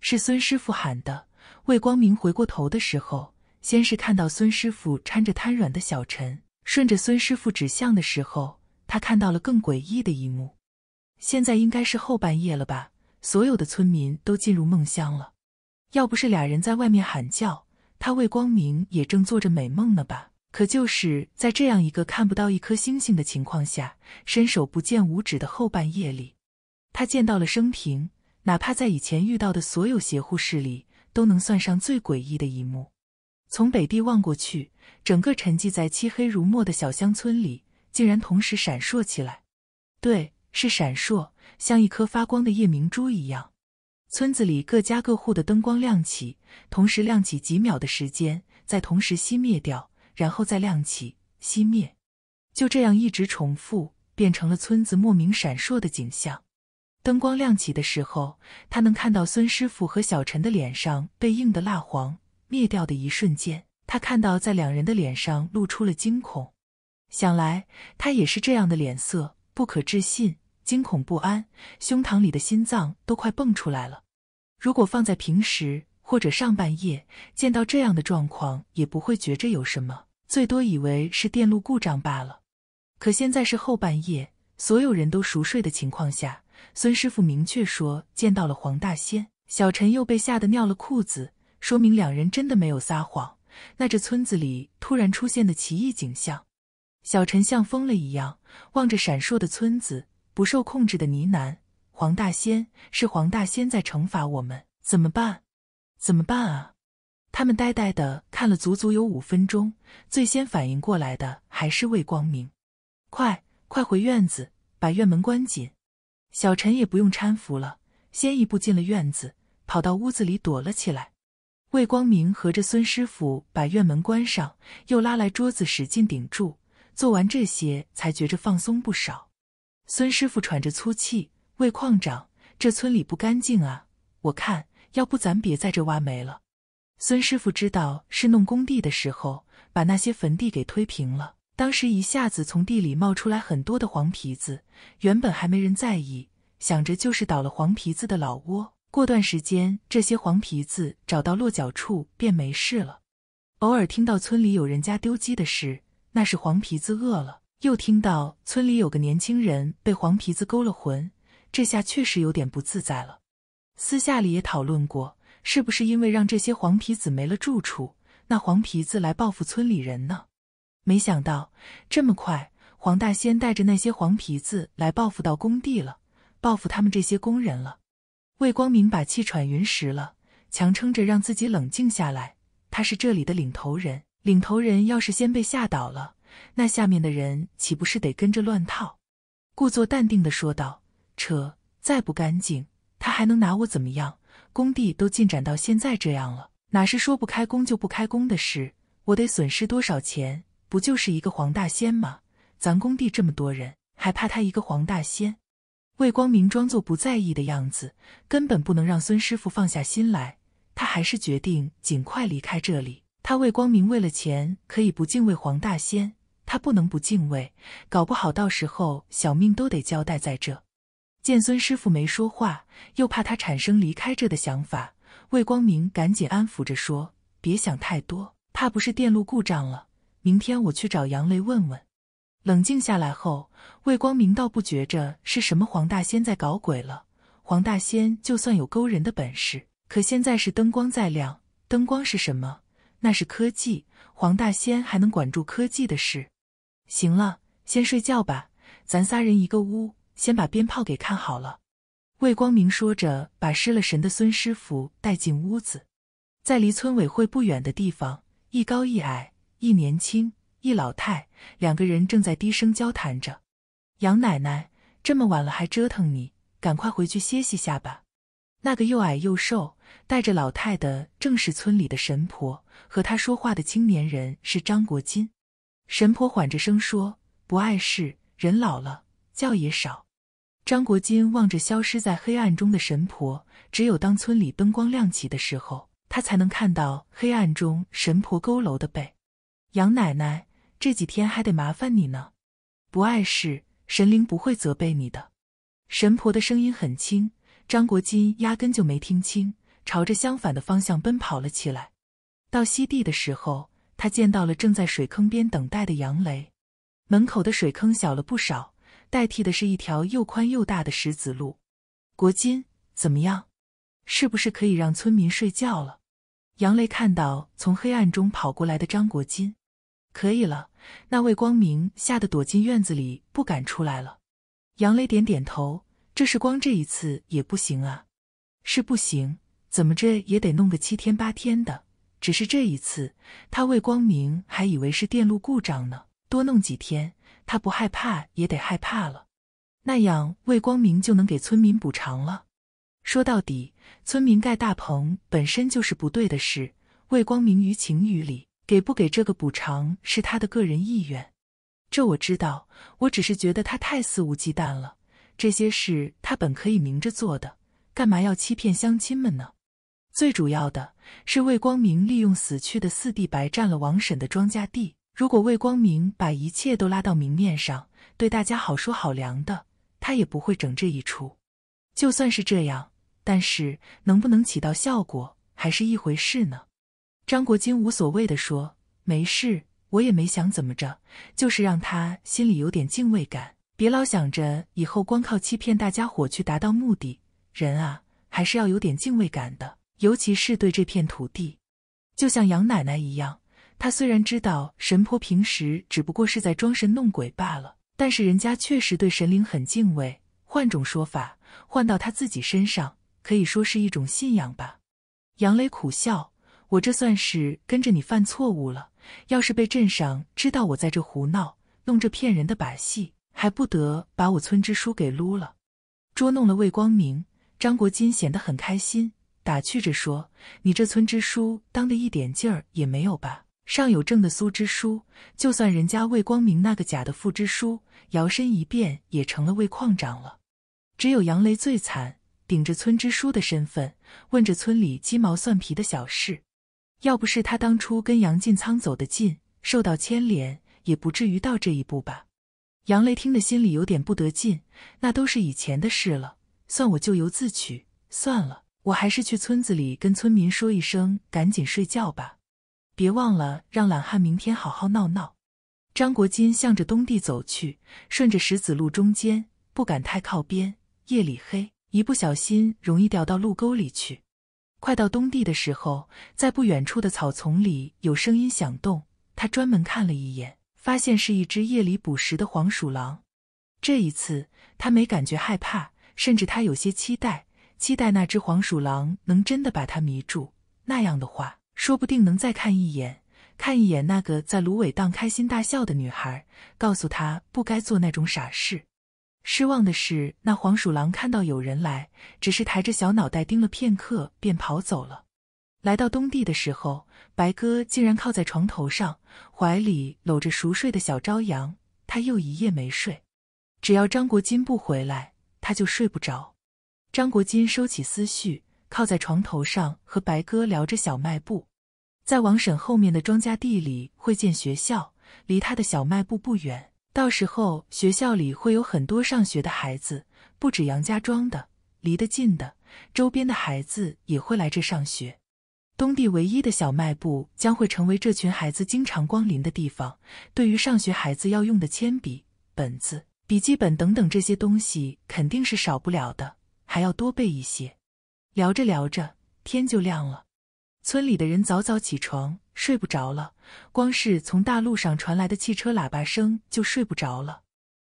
是孙师傅喊的。魏光明回过头的时候，先是看到孙师傅搀着瘫软的小陈，顺着孙师傅指向的时候，他看到了更诡异的一幕。现在应该是后半夜了吧？所有的村民都进入梦乡了。要不是俩人在外面喊叫，他魏光明也正做着美梦呢吧？可就是在这样一个看不到一颗星星的情况下，伸手不见五指的后半夜里。他见到了生平，哪怕在以前遇到的所有邪护事里，都能算上最诡异的一幕。从北地望过去，整个沉寂在漆黑如墨的小乡村里，竟然同时闪烁起来。对，是闪烁，像一颗发光的夜明珠一样。村子里各家各户的灯光亮起，同时亮起几秒的时间，再同时熄灭掉，然后再亮起，熄灭，就这样一直重复，变成了村子莫名闪烁的景象。灯光亮起的时候，他能看到孙师傅和小陈的脸上被映得蜡黄。灭掉的一瞬间，他看到在两人的脸上露出了惊恐。想来他也是这样的脸色，不可置信，惊恐不安，胸膛里的心脏都快蹦出来了。如果放在平时或者上半夜见到这样的状况，也不会觉着有什么，最多以为是电路故障罢了。可现在是后半夜，所有人都熟睡的情况下。孙师傅明确说见到了黄大仙，小陈又被吓得尿了裤子，说明两人真的没有撒谎。那这村子里突然出现的奇异景象，小陈像疯了一样望着闪烁的村子，不受控制的呢喃：“黄大仙是黄大仙在惩罚我们，怎么办？怎么办啊？”他们呆呆的看了足足有五分钟，最先反应过来的还是魏光明：“快快回院子，把院门关紧。”小陈也不用搀扶了，先一步进了院子，跑到屋子里躲了起来。魏光明和着孙师傅把院门关上，又拉来桌子使劲顶住。做完这些，才觉着放松不少。孙师傅喘着粗气：“魏矿长，这村里不干净啊！我看，要不咱别在这挖煤了。”孙师傅知道是弄工地的时候把那些坟地给推平了。当时一下子从地里冒出来很多的黄皮子，原本还没人在意，想着就是倒了黄皮子的老窝，过段时间这些黄皮子找到落脚处便没事了。偶尔听到村里有人家丢鸡的事，那是黄皮子饿了。又听到村里有个年轻人被黄皮子勾了魂，这下确实有点不自在了。私下里也讨论过，是不是因为让这些黄皮子没了住处，那黄皮子来报复村里人呢？没想到这么快，黄大仙带着那些黄皮子来报复到工地了，报复他们这些工人了。魏光明把气喘匀实了，强撑着让自己冷静下来。他是这里的领头人，领头人要是先被吓倒了，那下面的人岂不是得跟着乱套？故作淡定地说道：“扯，再不干净，他还能拿我怎么样？工地都进展到现在这样了，哪是说不开工就不开工的事？我得损失多少钱？”不就是一个黄大仙吗？咱工地这么多人，还怕他一个黄大仙？魏光明装作不在意的样子，根本不能让孙师傅放下心来。他还是决定尽快离开这里。他魏光明为了钱可以不敬畏黄大仙，他不能不敬畏。搞不好到时候小命都得交代在这。见孙师傅没说话，又怕他产生离开这的想法，魏光明赶紧安抚着说：“别想太多，怕不是电路故障了。”明天我去找杨雷问问。冷静下来后，魏光明倒不觉着是什么黄大仙在搞鬼了。黄大仙就算有勾人的本事，可现在是灯光在亮，灯光是什么？那是科技，黄大仙还能管住科技的事？行了，先睡觉吧，咱仨人一个屋，先把鞭炮给看好了。魏光明说着，把失了神的孙师傅带进屋子，在离村委会不远的地方，一高一矮。一年轻，一老太，两个人正在低声交谈着。杨奶奶，这么晚了还折腾你，赶快回去歇息下吧。那个又矮又瘦、带着老太的，正是村里的神婆。和他说话的青年人是张国金。神婆缓着声说：“不碍事，人老了，觉也少。”张国金望着消失在黑暗中的神婆，只有当村里灯光亮起的时候，他才能看到黑暗中神婆佝偻的背。杨奶奶，这几天还得麻烦你呢，不碍事，神灵不会责备你的。神婆的声音很轻，张国金压根就没听清，朝着相反的方向奔跑了起来。到西地的时候，他见到了正在水坑边等待的杨雷。门口的水坑小了不少，代替的是一条又宽又大的石子路。国金，怎么样？是不是可以让村民睡觉了？杨雷看到从黑暗中跑过来的张国金。可以了，那魏光明吓得躲进院子里，不敢出来了。杨雷点点头，这事光这一次也不行啊，是不行，怎么着也得弄个七天八天的。只是这一次，他魏光明还以为是电路故障呢。多弄几天，他不害怕也得害怕了。那样，魏光明就能给村民补偿了。说到底，村民盖大棚本身就是不对的事，魏光明于情于理。给不给这个补偿是他的个人意愿，这我知道。我只是觉得他太肆无忌惮了。这些事他本可以明着做的，干嘛要欺骗乡亲们呢？最主要的是，魏光明利用死去的四弟白占了王婶的庄稼地。如果魏光明把一切都拉到明面上，对大家好说好量的，他也不会整这一出。就算是这样，但是能不能起到效果还是一回事呢？张国金无所谓的说：“没事，我也没想怎么着，就是让他心里有点敬畏感，别老想着以后光靠欺骗大家伙去达到目的。人啊，还是要有点敬畏感的，尤其是对这片土地。就像杨奶奶一样，她虽然知道神婆平时只不过是在装神弄鬼罢了，但是人家确实对神灵很敬畏。换种说法，换到她自己身上，可以说是一种信仰吧。”杨磊苦笑。我这算是跟着你犯错误了。要是被镇上知道我在这胡闹，弄这骗人的把戏，还不得把我村支书给撸了？捉弄了魏光明，张国金显得很开心，打趣着说：“你这村支书当的一点劲儿也没有吧？上有正的苏支书，就算人家魏光明那个假的副支书，摇身一变也成了魏矿长了。只有杨雷最惨，顶着村支书的身份，问着村里鸡毛蒜皮的小事。”要不是他当初跟杨进仓走得近，受到牵连，也不至于到这一步吧。杨雷听得心里有点不得劲，那都是以前的事了，算我咎由自取，算了，我还是去村子里跟村民说一声，赶紧睡觉吧，别忘了让懒汉明天好好闹闹。张国金向着东地走去，顺着石子路中间，不敢太靠边，夜里黑，一不小心容易掉到路沟里去。快到冬地的时候，在不远处的草丛里有声音响动。他专门看了一眼，发现是一只夜里捕食的黄鼠狼。这一次，他没感觉害怕，甚至他有些期待，期待那只黄鼠狼能真的把他迷住。那样的话，说不定能再看一眼，看一眼那个在芦苇荡开心大笑的女孩，告诉他不该做那种傻事。失望的是，那黄鼠狼看到有人来，只是抬着小脑袋盯了片刻，便跑走了。来到东地的时候，白鸽竟然靠在床头上，怀里搂着熟睡的小朝阳。他又一夜没睡，只要张国金不回来，他就睡不着。张国金收起思绪，靠在床头上和白鸽聊着小卖部。在王婶后面的庄稼地里会建学校，离他的小卖部不远。到时候学校里会有很多上学的孩子，不止杨家庄的，离得近的，周边的孩子也会来这上学。东地唯一的小卖部将会成为这群孩子经常光临的地方。对于上学孩子要用的铅笔、本子、笔记本等等这些东西，肯定是少不了的，还要多备一些。聊着聊着，天就亮了。村里的人早早起床，睡不着了。光是从大路上传来的汽车喇叭声就睡不着了。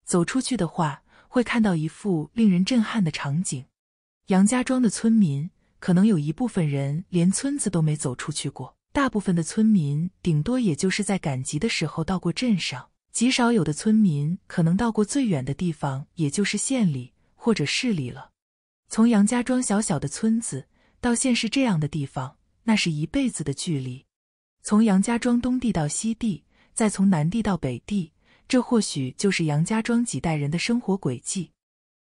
走出去的话，会看到一幅令人震撼的场景。杨家庄的村民，可能有一部分人连村子都没走出去过；大部分的村民，顶多也就是在赶集的时候到过镇上；极少有的村民，可能到过最远的地方，也就是县里或者市里了。从杨家庄小小的村子到县市这样的地方。那是一辈子的距离，从杨家庄东地到西地，再从南地到北地，这或许就是杨家庄几代人的生活轨迹。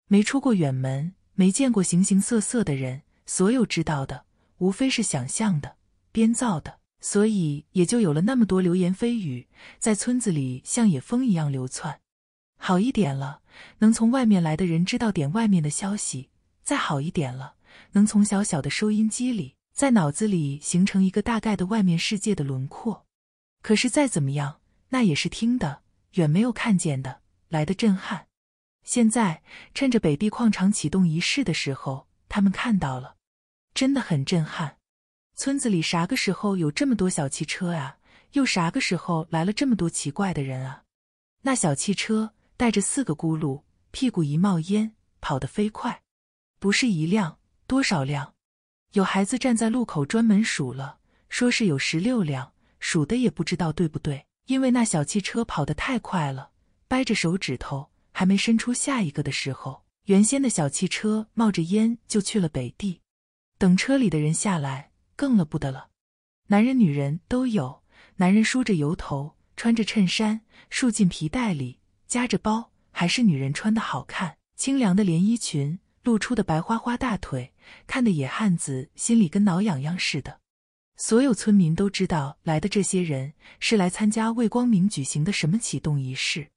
没出过远门，没见过形形色色的人，所有知道的，无非是想象的、编造的，所以也就有了那么多流言蜚语在村子里像野风一样流窜。好一点了，能从外面来的人知道点外面的消息；再好一点了，能从小小的收音机里。在脑子里形成一个大概的外面世界的轮廓，可是再怎么样，那也是听的，远没有看见的来的震撼。现在趁着北地矿场启动仪式的时候，他们看到了，真的很震撼。村子里啥个时候有这么多小汽车啊？又啥个时候来了这么多奇怪的人啊？那小汽车带着四个轱辘，屁股一冒烟，跑得飞快，不是一辆，多少辆？有孩子站在路口专门数了，说是有十六辆，数的也不知道对不对，因为那小汽车跑得太快了，掰着手指头还没伸出下一个的时候，原先的小汽车冒着烟就去了北地。等车里的人下来，更了不得了，男人女人都有，男人梳着油头，穿着衬衫，束进皮带里，夹着包，还是女人穿的好看，清凉的连衣裙。露出的白花花大腿，看的野汉子心里跟挠痒痒似的。所有村民都知道，来的这些人是来参加魏光明举行的什么启动仪式。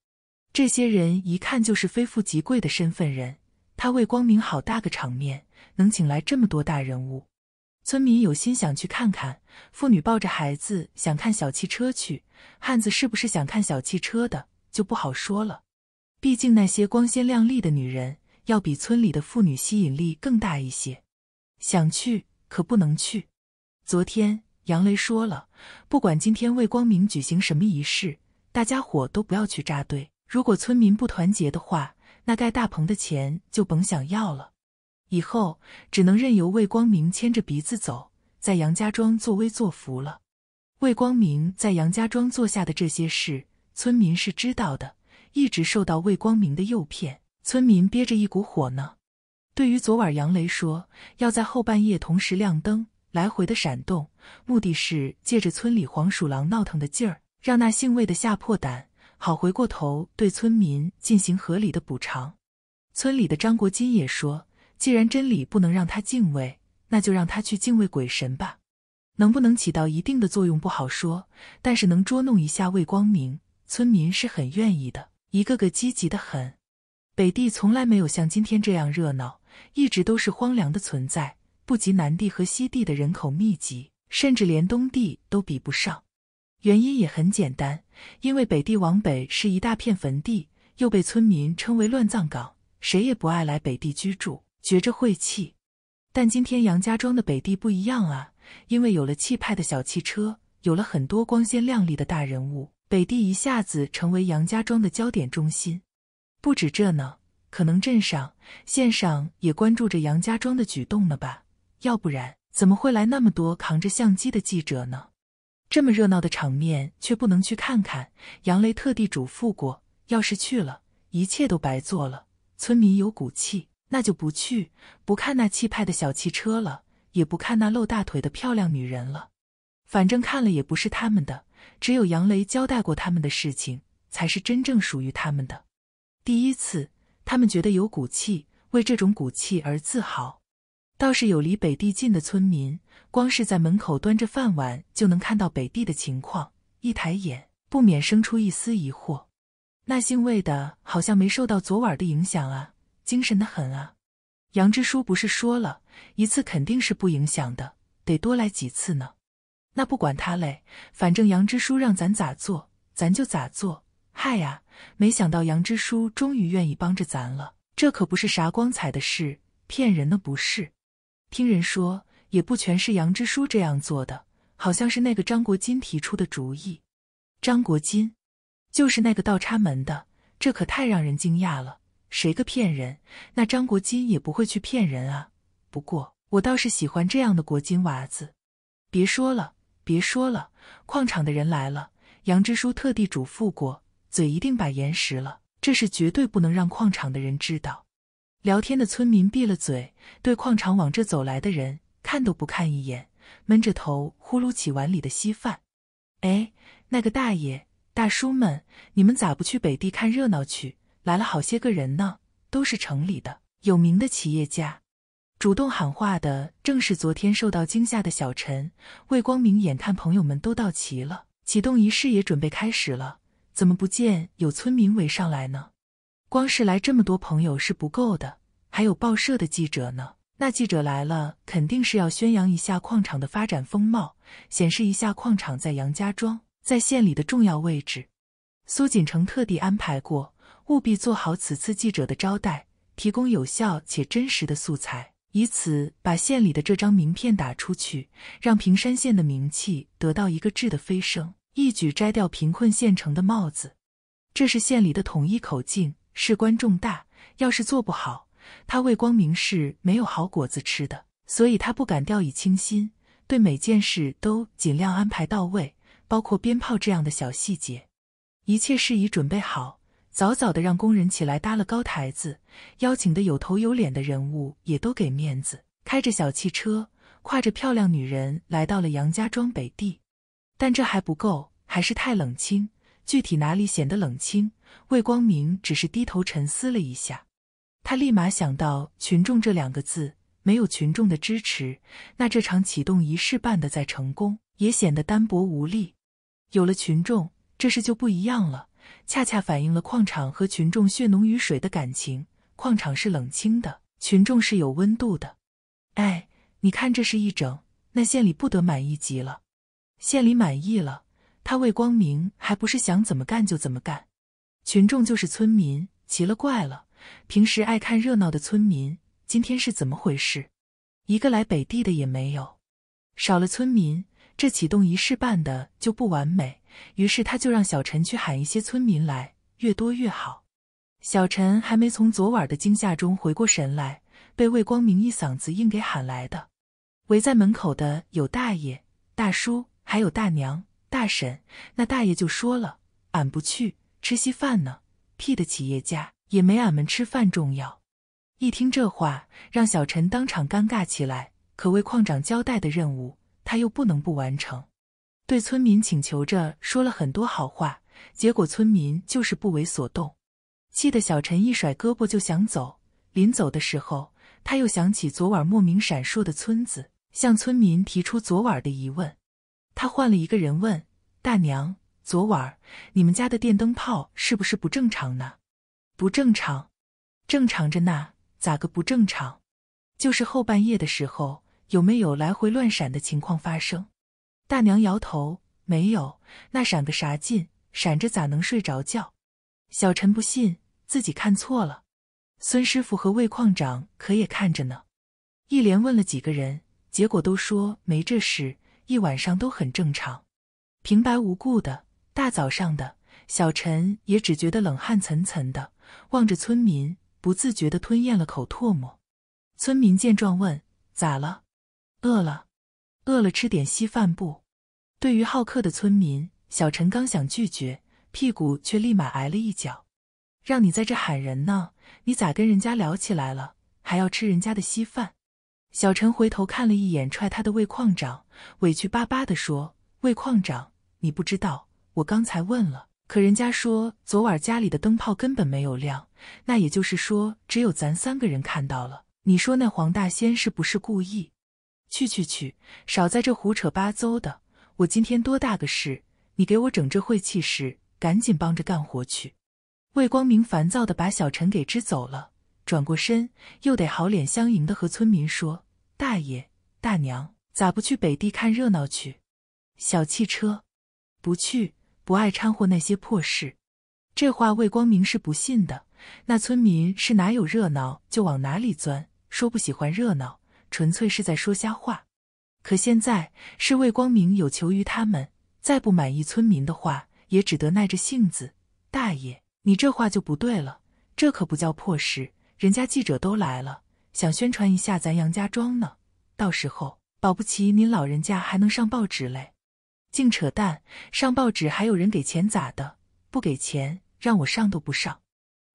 这些人一看就是非富即贵的身份人。他魏光明好大个场面，能请来这么多大人物。村民有心想去看看，妇女抱着孩子想看小汽车去，汉子是不是想看小汽车的就不好说了。毕竟那些光鲜亮丽的女人。要比村里的妇女吸引力更大一些，想去可不能去。昨天杨雷说了，不管今天魏光明举行什么仪式，大家伙都不要去扎堆。如果村民不团结的话，那盖大棚的钱就甭想要了。以后只能任由魏光明牵着鼻子走，在杨家庄作威作福了。魏光明在杨家庄做下的这些事，村民是知道的，一直受到魏光明的诱骗。村民憋着一股火呢。对于昨晚杨雷说要在后半夜同时亮灯来回的闪动，目的是借着村里黄鼠狼闹腾的劲儿，让那姓魏的吓破胆，好回过头对村民进行合理的补偿。村里的张国金也说，既然真理不能让他敬畏，那就让他去敬畏鬼神吧。能不能起到一定的作用不好说，但是能捉弄一下魏光明，村民是很愿意的，一个个积极的很。北地从来没有像今天这样热闹，一直都是荒凉的存在，不及南地和西地的人口密集，甚至连东地都比不上。原因也很简单，因为北地往北是一大片坟地，又被村民称为乱葬岗，谁也不爱来北地居住，觉着晦气。但今天杨家庄的北地不一样啊，因为有了气派的小汽车，有了很多光鲜亮丽的大人物，北地一下子成为杨家庄的焦点中心。不止这呢，可能镇上、县上也关注着杨家庄的举动了吧？要不然怎么会来那么多扛着相机的记者呢？这么热闹的场面却不能去看看。杨雷特地嘱咐过，要是去了，一切都白做了。村民有骨气，那就不去，不看那气派的小汽车了，也不看那露大腿的漂亮女人了。反正看了也不是他们的，只有杨雷交代过他们的事情，才是真正属于他们的。第一次，他们觉得有骨气，为这种骨气而自豪。倒是有离北地近的村民，光是在门口端着饭碗就能看到北地的情况，一抬眼不免生出一丝疑惑：那姓魏的好像没受到昨晚的影响啊，精神的很啊！杨支书不是说了一次肯定是不影响的，得多来几次呢。那不管他嘞，反正杨支书让咱咋做，咱就咋做。嗨呀！没想到杨支书终于愿意帮着咱了，这可不是啥光彩的事，骗人的不是。听人说也不全是杨支书这样做的，好像是那个张国金提出的主意。张国金，就是那个倒插门的，这可太让人惊讶了。谁个骗人？那张国金也不会去骗人啊。不过我倒是喜欢这样的国金娃子。别说了，别说了，矿场的人来了，杨支书特地嘱咐过。嘴一定把严实了，这是绝对不能让矿场的人知道。聊天的村民闭了嘴，对矿场往这走来的人看都不看一眼，闷着头呼噜起碗里的稀饭。哎，那个大爷、大叔们，你们咋不去北地看热闹去？来了好些个人呢，都是城里的有名的企业家。主动喊话的正是昨天受到惊吓的小陈魏光明。眼看朋友们都到齐了，启动仪式也准备开始了。怎么不见有村民围上来呢？光是来这么多朋友是不够的，还有报社的记者呢。那记者来了，肯定是要宣扬一下矿场的发展风貌，显示一下矿场在杨家庄、在县里的重要位置。苏锦城特地安排过，务必做好此次记者的招待，提供有效且真实的素材，以此把县里的这张名片打出去，让平山县的名气得到一个质的飞升。一举摘掉贫困县城的帽子，这是县里的统一口径，事关重大。要是做不好，他魏光明是没有好果子吃的。所以他不敢掉以轻心，对每件事都尽量安排到位，包括鞭炮这样的小细节。一切事宜准备好，早早的让工人起来搭了高台子，邀请的有头有脸的人物也都给面子，开着小汽车，挎着漂亮女人，来到了杨家庄北地。但这还不够，还是太冷清。具体哪里显得冷清？魏光明只是低头沉思了一下，他立马想到“群众”这两个字。没有群众的支持，那这场启动仪式办的再成功，也显得单薄无力。有了群众，这事就不一样了，恰恰反映了矿场和群众血浓于水的感情。矿场是冷清的，群众是有温度的。哎，你看，这是一整，那县里不得满意极了。县里满意了，他魏光明还不是想怎么干就怎么干。群众就是村民，奇了怪了，平时爱看热闹的村民，今天是怎么回事？一个来北地的也没有，少了村民，这启动仪式办的就不完美。于是他就让小陈去喊一些村民来，越多越好。小陈还没从昨晚的惊吓中回过神来，被魏光明一嗓子硬给喊来的。围在门口的有大爷、大叔。还有大娘、大婶，那大爷就说了：“俺不去吃稀饭呢，屁的企业家也没俺们吃饭重要。”一听这话，让小陈当场尴尬起来。可为矿长交代的任务，他又不能不完成。对村民请求着说了很多好话，结果村民就是不为所动，气得小陈一甩胳膊就想走。临走的时候，他又想起昨晚莫名闪烁的村子，向村民提出昨晚的疑问。他换了一个人问大娘：“昨晚你们家的电灯泡是不是不正常呢？”“不正常，正常着呢。咋个不正常？就是后半夜的时候有没有来回乱闪的情况发生？”大娘摇头：“没有，那闪个啥劲？闪着咋能睡着觉？”小陈不信，自己看错了。孙师傅和魏矿长可也看着呢，一连问了几个人，结果都说没这事。一晚上都很正常，平白无故的。大早上的，小陈也只觉得冷汗涔涔的，望着村民，不自觉的吞咽了口唾沫。村民见状问：“咋了？饿了？饿了吃点稀饭不？”对于好客的村民，小陈刚想拒绝，屁股却立马挨了一脚：“让你在这喊人呢，你咋跟人家聊起来了，还要吃人家的稀饭？”小陈回头看了一眼踹他的魏矿长，委屈巴巴地说：“魏矿长，你不知道，我刚才问了，可人家说昨晚家里的灯泡根本没有亮，那也就是说只有咱三个人看到了。你说那黄大仙是不是故意？去去去，少在这胡扯八糟的！我今天多大个事，你给我整这晦气事，赶紧帮着干活去。”魏光明烦躁地把小陈给支走了。转过身，又得好脸相迎的和村民说：“大爷、大娘，咋不去北地看热闹去？小汽车，不去，不爱掺和那些破事。”这话魏光明是不信的。那村民是哪有热闹就往哪里钻，说不喜欢热闹，纯粹是在说瞎话。可现在是魏光明有求于他们，再不满意村民的话，也只得耐着性子。大爷，你这话就不对了，这可不叫破事。人家记者都来了，想宣传一下咱杨家庄呢。到时候保不齐您老人家还能上报纸嘞！净扯淡，上报纸还有人给钱咋的？不给钱让我上都不上！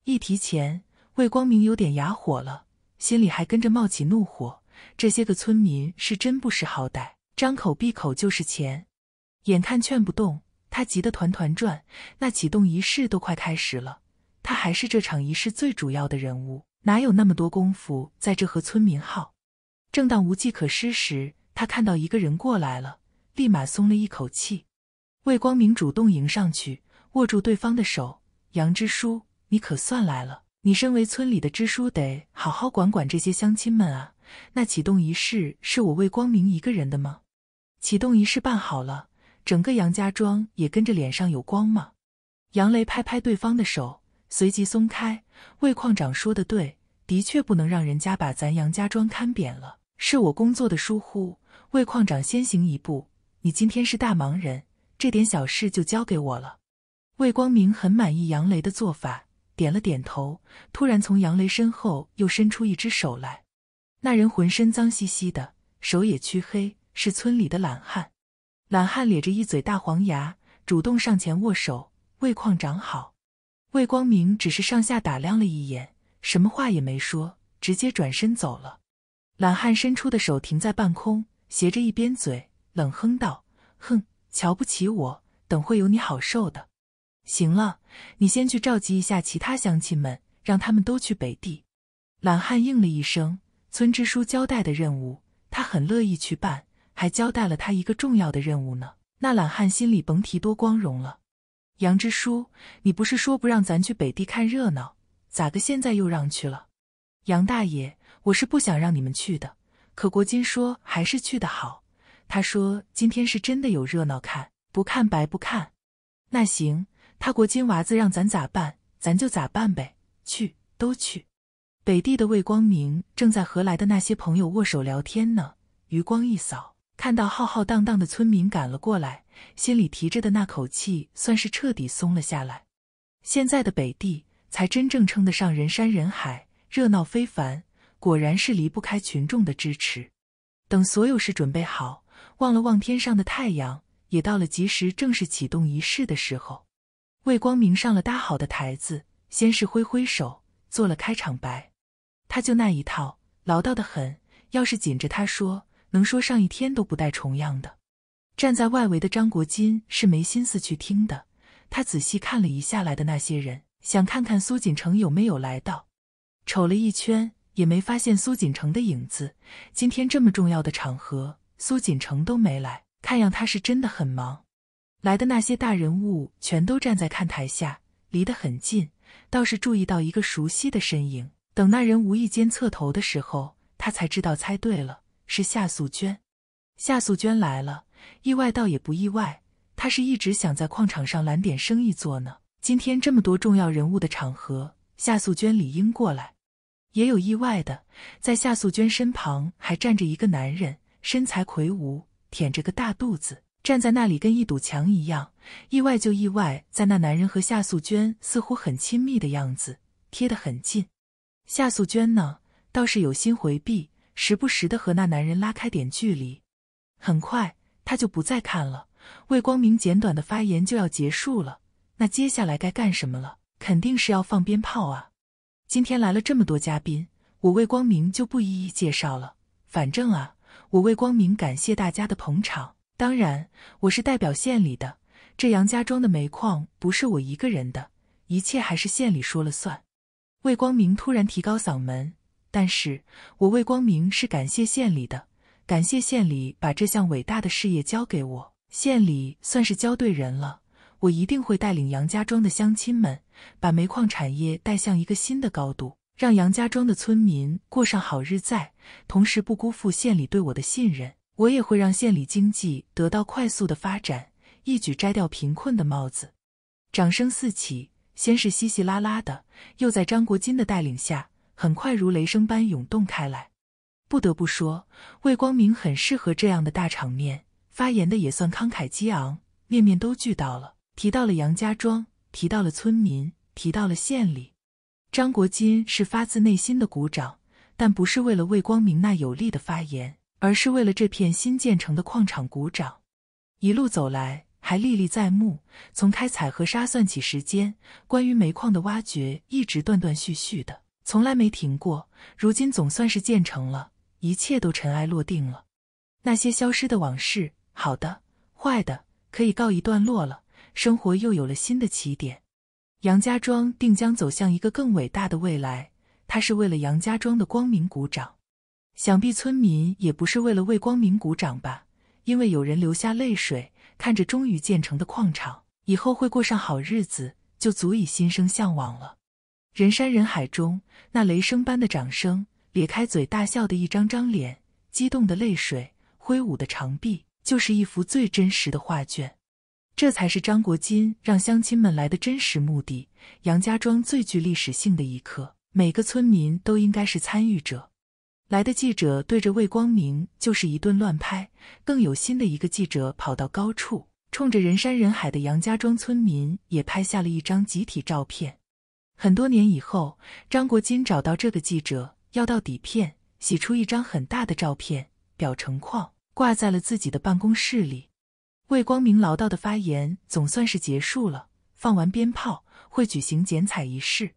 一提钱，魏光明有点哑火了，心里还跟着冒起怒火。这些个村民是真不识好歹，张口闭口就是钱。眼看劝不动，他急得团团转。那启动仪式都快开始了，他还是这场仪式最主要的人物。哪有那么多功夫在这和村民耗？正当无计可施时，他看到一个人过来了，立马松了一口气。魏光明主动迎上去，握住对方的手：“杨支书，你可算来了！你身为村里的支书，得好好管管这些乡亲们啊！那启动仪式是我魏光明一个人的吗？启动仪式办好了，整个杨家庄也跟着脸上有光吗？”杨雷拍拍对方的手。随即松开。魏矿长说的对，的确不能让人家把咱杨家庄看扁了。是我工作的疏忽。魏矿长先行一步，你今天是大忙人，这点小事就交给我了。魏光明很满意杨雷的做法，点了点头。突然从杨雷身后又伸出一只手来，那人浑身脏兮兮的，手也黢黑，是村里的懒汉。懒汉咧着一嘴大黄牙，主动上前握手。魏矿长好。魏光明只是上下打量了一眼，什么话也没说，直接转身走了。懒汉伸出的手停在半空，斜着一边嘴，冷哼道：“哼，瞧不起我，等会有你好受的。”行了，你先去召集一下其他乡亲们，让他们都去北地。懒汉应了一声。村支书交代的任务，他很乐意去办，还交代了他一个重要的任务呢。那懒汉心里甭提多光荣了。杨支书，你不是说不让咱去北地看热闹？咋个现在又让去了？杨大爷，我是不想让你们去的，可国金说还是去的好。他说今天是真的有热闹看，不看白不看。那行，他国金娃子让咱咋办，咱就咋办呗，去都去。北地的魏光明正在和来的那些朋友握手聊天呢，余光一扫，看到浩浩荡荡的村民赶了过来。心里提着的那口气算是彻底松了下来。现在的北地才真正称得上人山人海，热闹非凡。果然是离不开群众的支持。等所有事准备好，望了望天上的太阳，也到了及时正式启动仪式的时候。魏光明上了搭好的台子，先是挥挥手做了开场白，他就那一套，唠叨的很。要是紧着他说，能说上一天都不带重样的。站在外围的张国金是没心思去听的，他仔细看了一下来的那些人，想看看苏锦城有没有来到。瞅了一圈也没发现苏锦城的影子。今天这么重要的场合，苏锦城都没来，看样他是真的很忙。来的那些大人物全都站在看台下，离得很近，倒是注意到一个熟悉的身影。等那人无意间侧头的时候，他才知道猜对了，是夏素娟。夏素娟来了。意外倒也不意外，他是一直想在矿场上揽点生意做呢。今天这么多重要人物的场合，夏素娟理应过来。也有意外的，在夏素娟身旁还站着一个男人，身材魁梧，腆着个大肚子，站在那里跟一堵墙一样。意外就意外在那男人和夏素娟似乎很亲密的样子，贴得很近。夏素娟呢，倒是有心回避，时不时的和那男人拉开点距离。很快。他就不再看了。魏光明简短的发言就要结束了，那接下来该干什么了？肯定是要放鞭炮啊！今天来了这么多嘉宾，我魏光明就不一一介绍了。反正啊，我魏光明感谢大家的捧场。当然，我是代表县里的。这杨家庄的煤矿不是我一个人的，一切还是县里说了算。魏光明突然提高嗓门，但是我魏光明是感谢县里的。感谢县里把这项伟大的事业交给我，县里算是交对人了。我一定会带领杨家庄的乡亲们，把煤矿产业带向一个新的高度，让杨家庄的村民过上好日子，同时不辜负县里对我的信任。我也会让县里经济得到快速的发展，一举摘掉贫困的帽子。掌声四起，先是稀稀拉拉的，又在张国金的带领下，很快如雷声般涌动开来。不得不说，魏光明很适合这样的大场面发言的，也算慷慨激昂，面面都俱到了，提到了杨家庄，提到了村民，提到了县里。张国金是发自内心的鼓掌，但不是为了魏光明那有力的发言，而是为了这片新建成的矿场鼓掌。一路走来还历历在目，从开采河沙算起时间，关于煤矿的挖掘一直断断续续的，从来没停过。如今总算是建成了。一切都尘埃落定了，那些消失的往事，好的、坏的，可以告一段落了。生活又有了新的起点，杨家庄定将走向一个更伟大的未来。他是为了杨家庄的光明鼓掌，想必村民也不是为了为光明鼓掌吧？因为有人流下泪水，看着终于建成的矿场，以后会过上好日子，就足以心生向往了。人山人海中，那雷声般的掌声。咧开嘴大笑的一张张脸，激动的泪水，挥舞的长臂，就是一幅最真实的画卷。这才是张国金让乡亲们来的真实目的。杨家庄最具历史性的一刻，每个村民都应该是参与者。来的记者对着魏光明就是一顿乱拍，更有心的一个记者跑到高处，冲着人山人海的杨家庄村民也拍下了一张集体照片。很多年以后，张国金找到这个记者。要到底片洗出一张很大的照片，裱成框，挂在了自己的办公室里。魏光明唠叨的发言总算是结束了。放完鞭炮会举行剪彩仪式，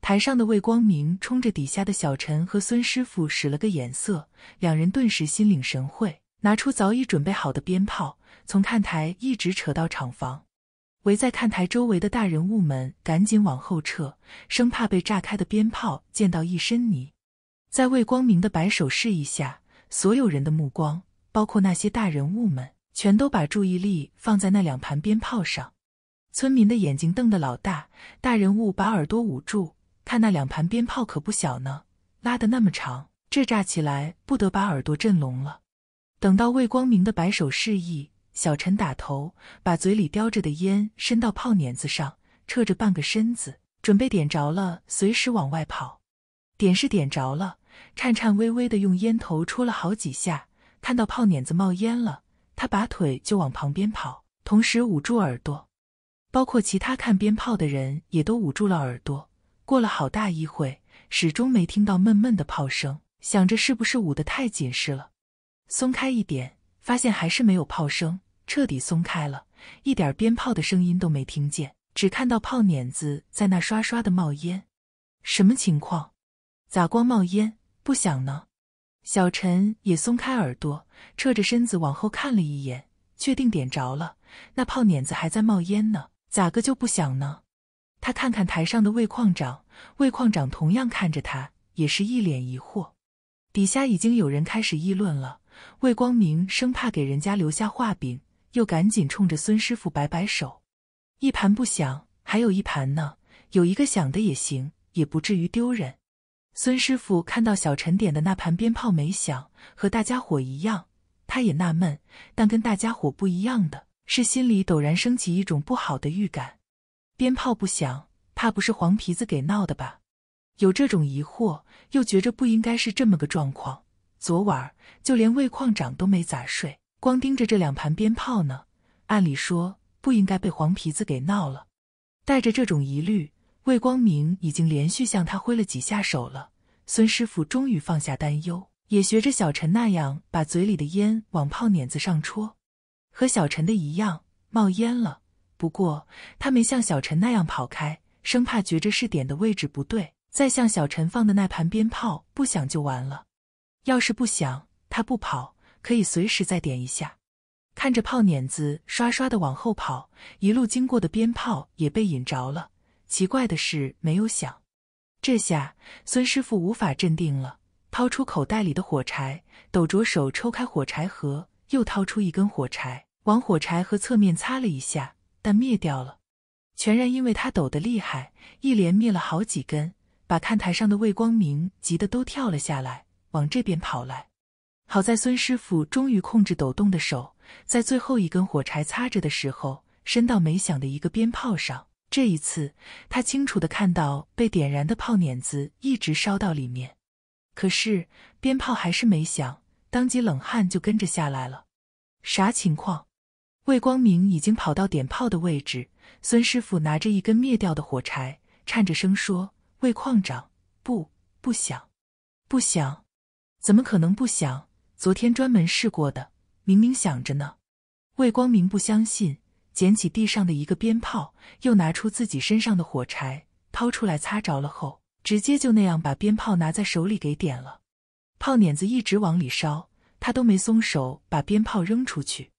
台上的魏光明冲着底下的小陈和孙师傅使了个眼色，两人顿时心领神会，拿出早已准备好的鞭炮，从看台一直扯到厂房。围在看台周围的大人物们赶紧往后撤，生怕被炸开的鞭炮溅到一身泥。在魏光明的摆手示意下，所有人的目光，包括那些大人物们，全都把注意力放在那两盘鞭炮上。村民的眼睛瞪得老大，大人物把耳朵捂住，看那两盘鞭炮可不小呢，拉得那么长，这炸起来不得把耳朵震聋了？等到魏光明的摆手示意，小陈打头，把嘴里叼着的烟伸到炮捻子上，撤着半个身子，准备点着了，随时往外跑。点是点着了，颤颤巍巍的用烟头戳了好几下，看到炮捻子冒烟了，他拔腿就往旁边跑，同时捂住耳朵。包括其他看鞭炮的人也都捂住了耳朵。过了好大一会，始终没听到闷闷的炮声，想着是不是捂得太紧实了，松开一点，发现还是没有炮声，彻底松开了，一点鞭炮的声音都没听见，只看到炮捻子在那刷刷的冒烟，什么情况？咋光冒烟不响呢？小陈也松开耳朵，侧着身子往后看了一眼，确定点着了。那炮捻子还在冒烟呢，咋个就不响呢？他看看台上的魏矿长，魏矿长同样看着他，也是一脸疑惑。底下已经有人开始议论了。魏光明生怕给人家留下画柄，又赶紧冲着孙师傅摆摆手：“一盘不响，还有一盘呢，有一个响的也行，也不至于丢人。”孙师傅看到小陈点的那盘鞭炮没响，和大家伙一样，他也纳闷。但跟大家伙不一样的是，心里陡然升起一种不好的预感：鞭炮不响，怕不是黄皮子给闹的吧？有这种疑惑，又觉着不应该是这么个状况。昨晚就连魏矿长都没咋睡，光盯着这两盘鞭炮呢。按理说不应该被黄皮子给闹了。带着这种疑虑。魏光明已经连续向他挥了几下手了，孙师傅终于放下担忧，也学着小陈那样把嘴里的烟往炮捻子上戳，和小陈的一样冒烟了。不过他没像小陈那样跑开，生怕觉着是点的位置不对，再像小陈放的那盘鞭炮不响就完了。要是不响，他不跑，可以随时再点一下。看着炮碾子刷刷的往后跑，一路经过的鞭炮也被引着了。奇怪的是没有响，这下孙师傅无法镇定了，掏出口袋里的火柴，抖着手抽开火柴盒，又掏出一根火柴往火柴盒侧面擦了一下，但灭掉了。全然因为他抖得厉害，一连灭了好几根，把看台上的魏光明急得都跳了下来，往这边跑来。好在孙师傅终于控制抖动的手，在最后一根火柴擦着的时候，伸到没响的一个鞭炮上。这一次，他清楚的看到被点燃的炮捻子一直烧到里面，可是鞭炮还是没响，当即冷汗就跟着下来了。啥情况？魏光明已经跑到点炮的位置，孙师傅拿着一根灭掉的火柴，颤着声说：“魏矿长，不，不响，不响，怎么可能不响？昨天专门试过的，明明响着呢。”魏光明不相信。捡起地上的一个鞭炮，又拿出自己身上的火柴掏出来擦着了后，直接就那样把鞭炮拿在手里给点了。炮捻子一直往里烧，他都没松手把鞭炮扔出去。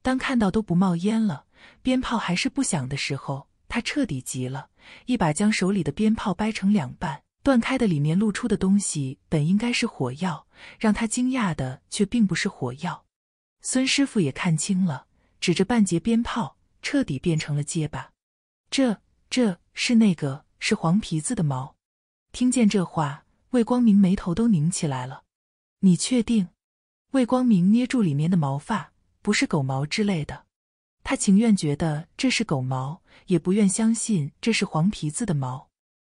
当看到都不冒烟了，鞭炮还是不响的时候，他彻底急了，一把将手里的鞭炮掰成两半，断开的里面露出的东西本应该是火药，让他惊讶的却并不是火药。孙师傅也看清了，指着半截鞭炮。彻底变成了结巴，这这是那个是黄皮子的毛？听见这话，魏光明眉头都拧起来了。你确定？魏光明捏住里面的毛发，不是狗毛之类的。他情愿觉得这是狗毛，也不愿相信这是黄皮子的毛。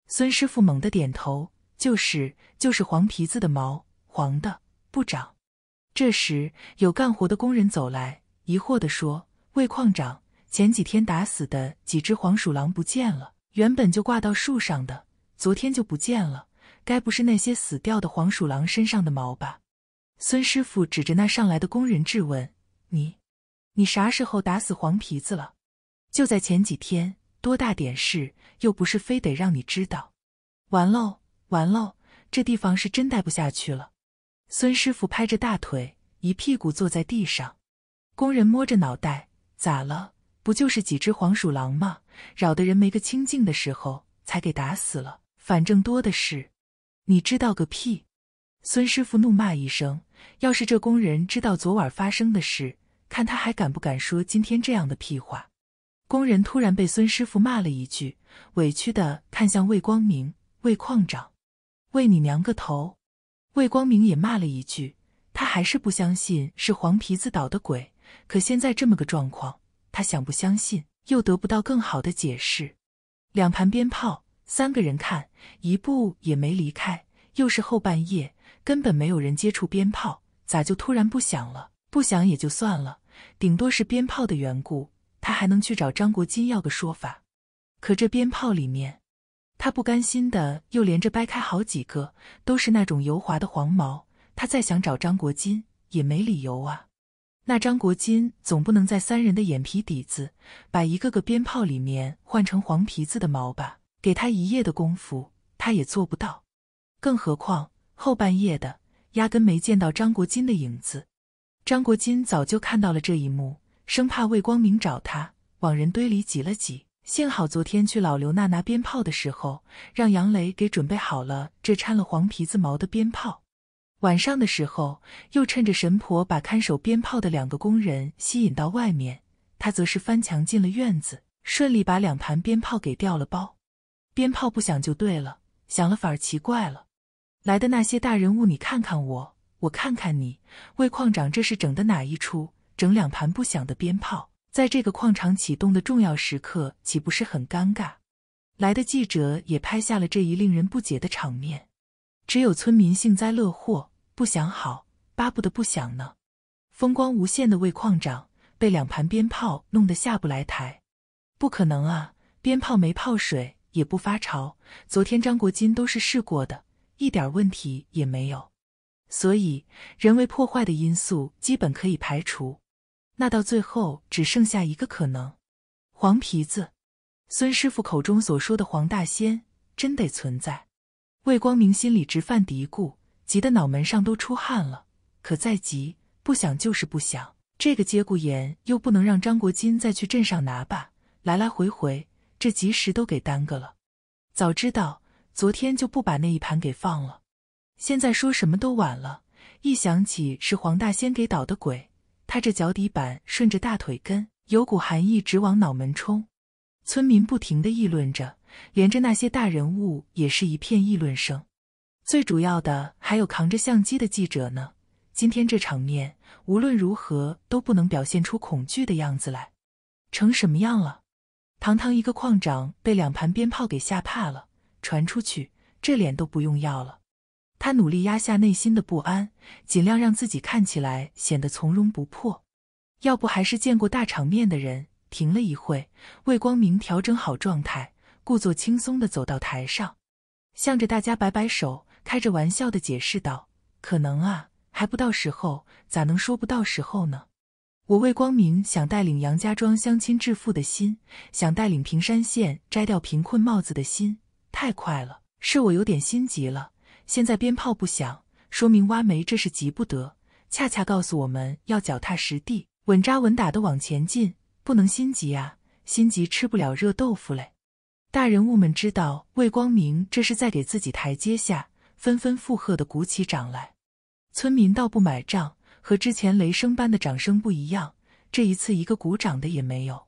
孙师傅猛的点头，就是就是黄皮子的毛，黄的不长。这时有干活的工人走来，疑惑的说：“魏矿长。”前几天打死的几只黄鼠狼不见了，原本就挂到树上的，昨天就不见了，该不是那些死掉的黄鼠狼身上的毛吧？孙师傅指着那上来的工人质问：“你，你啥时候打死黄皮子了？就在前几天，多大点事，又不是非得让你知道。”完喽，完喽，这地方是真待不下去了。孙师傅拍着大腿，一屁股坐在地上。工人摸着脑袋：“咋了？”不就是几只黄鼠狼吗？扰的人没个清净的时候，才给打死了。反正多的是，你知道个屁！孙师傅怒骂一声：“要是这工人知道昨晚发生的事，看他还敢不敢说今天这样的屁话！”工人突然被孙师傅骂了一句，委屈的看向魏光明、魏矿长：“魏你娘个头！”魏光明也骂了一句，他还是不相信是黄皮子捣的鬼，可现在这么个状况。他想不相信，又得不到更好的解释。两盘鞭炮，三个人看，一步也没离开。又是后半夜，根本没有人接触鞭炮，咋就突然不响了？不响也就算了，顶多是鞭炮的缘故，他还能去找张国金要个说法。可这鞭炮里面，他不甘心的又连着掰开好几个，都是那种油滑的黄毛。他再想找张国金也没理由啊。那张国金总不能在三人的眼皮底子，把一个个鞭炮里面换成黄皮子的毛吧？给他一夜的功夫，他也做不到。更何况后半夜的，压根没见到张国金的影子。张国金早就看到了这一幕，生怕魏光明找他，往人堆里挤了挤。幸好昨天去老刘那拿鞭炮的时候，让杨雷给准备好了这掺了黄皮子毛的鞭炮。晚上的时候，又趁着神婆把看守鞭炮的两个工人吸引到外面，他则是翻墙进了院子，顺利把两盘鞭炮给调了包。鞭炮不响就对了，响了反而奇怪了。来的那些大人物，你看看我，我看看你，魏矿长这是整的哪一出？整两盘不响的鞭炮，在这个矿场启动的重要时刻，岂不是很尴尬？来的记者也拍下了这一令人不解的场面，只有村民幸灾乐祸。不想好，巴不得不想呢。风光无限的魏矿长被两盘鞭炮弄得下不来台。不可能啊，鞭炮没泡水，也不发潮。昨天张国金都是试过的，一点问题也没有。所以人为破坏的因素基本可以排除。那到最后只剩下一个可能：黄皮子。孙师傅口中所说的黄大仙真得存在？魏光明心里直犯嘀咕。急得脑门上都出汗了，可再急不想就是不想。这个节骨眼又不能让张国金再去镇上拿吧，来来回回这及时都给耽搁了。早知道昨天就不把那一盘给放了，现在说什么都晚了。一想起是黄大仙给捣的鬼，他这脚底板顺着大腿根有股寒意直往脑门冲。村民不停的议论着，连着那些大人物也是一片议论声。最主要的还有扛着相机的记者呢。今天这场面，无论如何都不能表现出恐惧的样子来。成什么样了？堂堂一个矿长被两盘鞭炮给吓怕了，传出去这脸都不用要了。他努力压下内心的不安，尽量让自己看起来显得从容不迫。要不还是见过大场面的人。停了一会，魏光明调整好状态，故作轻松的走到台上，向着大家摆摆手。开着玩笑的解释道：“可能啊，还不到时候，咋能说不到时候呢？我魏光明想带领杨家庄乡亲致富的心，想带领平山县摘掉贫困帽子的心，太快了，是我有点心急了。现在鞭炮不响，说明挖煤这是急不得，恰恰告诉我们要脚踏实地、稳扎稳打的往前进，不能心急啊，心急吃不了热豆腐嘞。大人物们知道魏光明这是在给自己台阶下。”纷纷附和的鼓起掌来，村民倒不买账，和之前雷声般的掌声不一样，这一次一个鼓掌的也没有。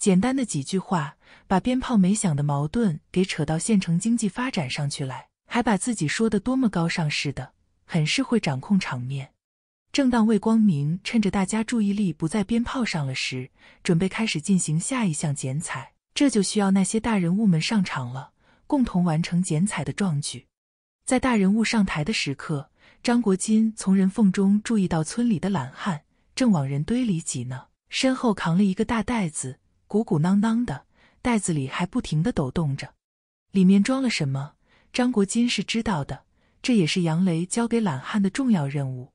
简单的几句话，把鞭炮没响的矛盾给扯到县城经济发展上去来，还把自己说的多么高尚似的，很是会掌控场面。正当魏光明趁着大家注意力不在鞭炮上了时，准备开始进行下一项剪彩，这就需要那些大人物们上场了，共同完成剪彩的壮举。在大人物上台的时刻，张国金从人缝中注意到村里的懒汉正往人堆里挤呢，身后扛了一个大袋子，鼓鼓囊囊的，袋子里还不停地抖动着，里面装了什么？张国金是知道的，这也是杨雷交给懒汉的重要任务。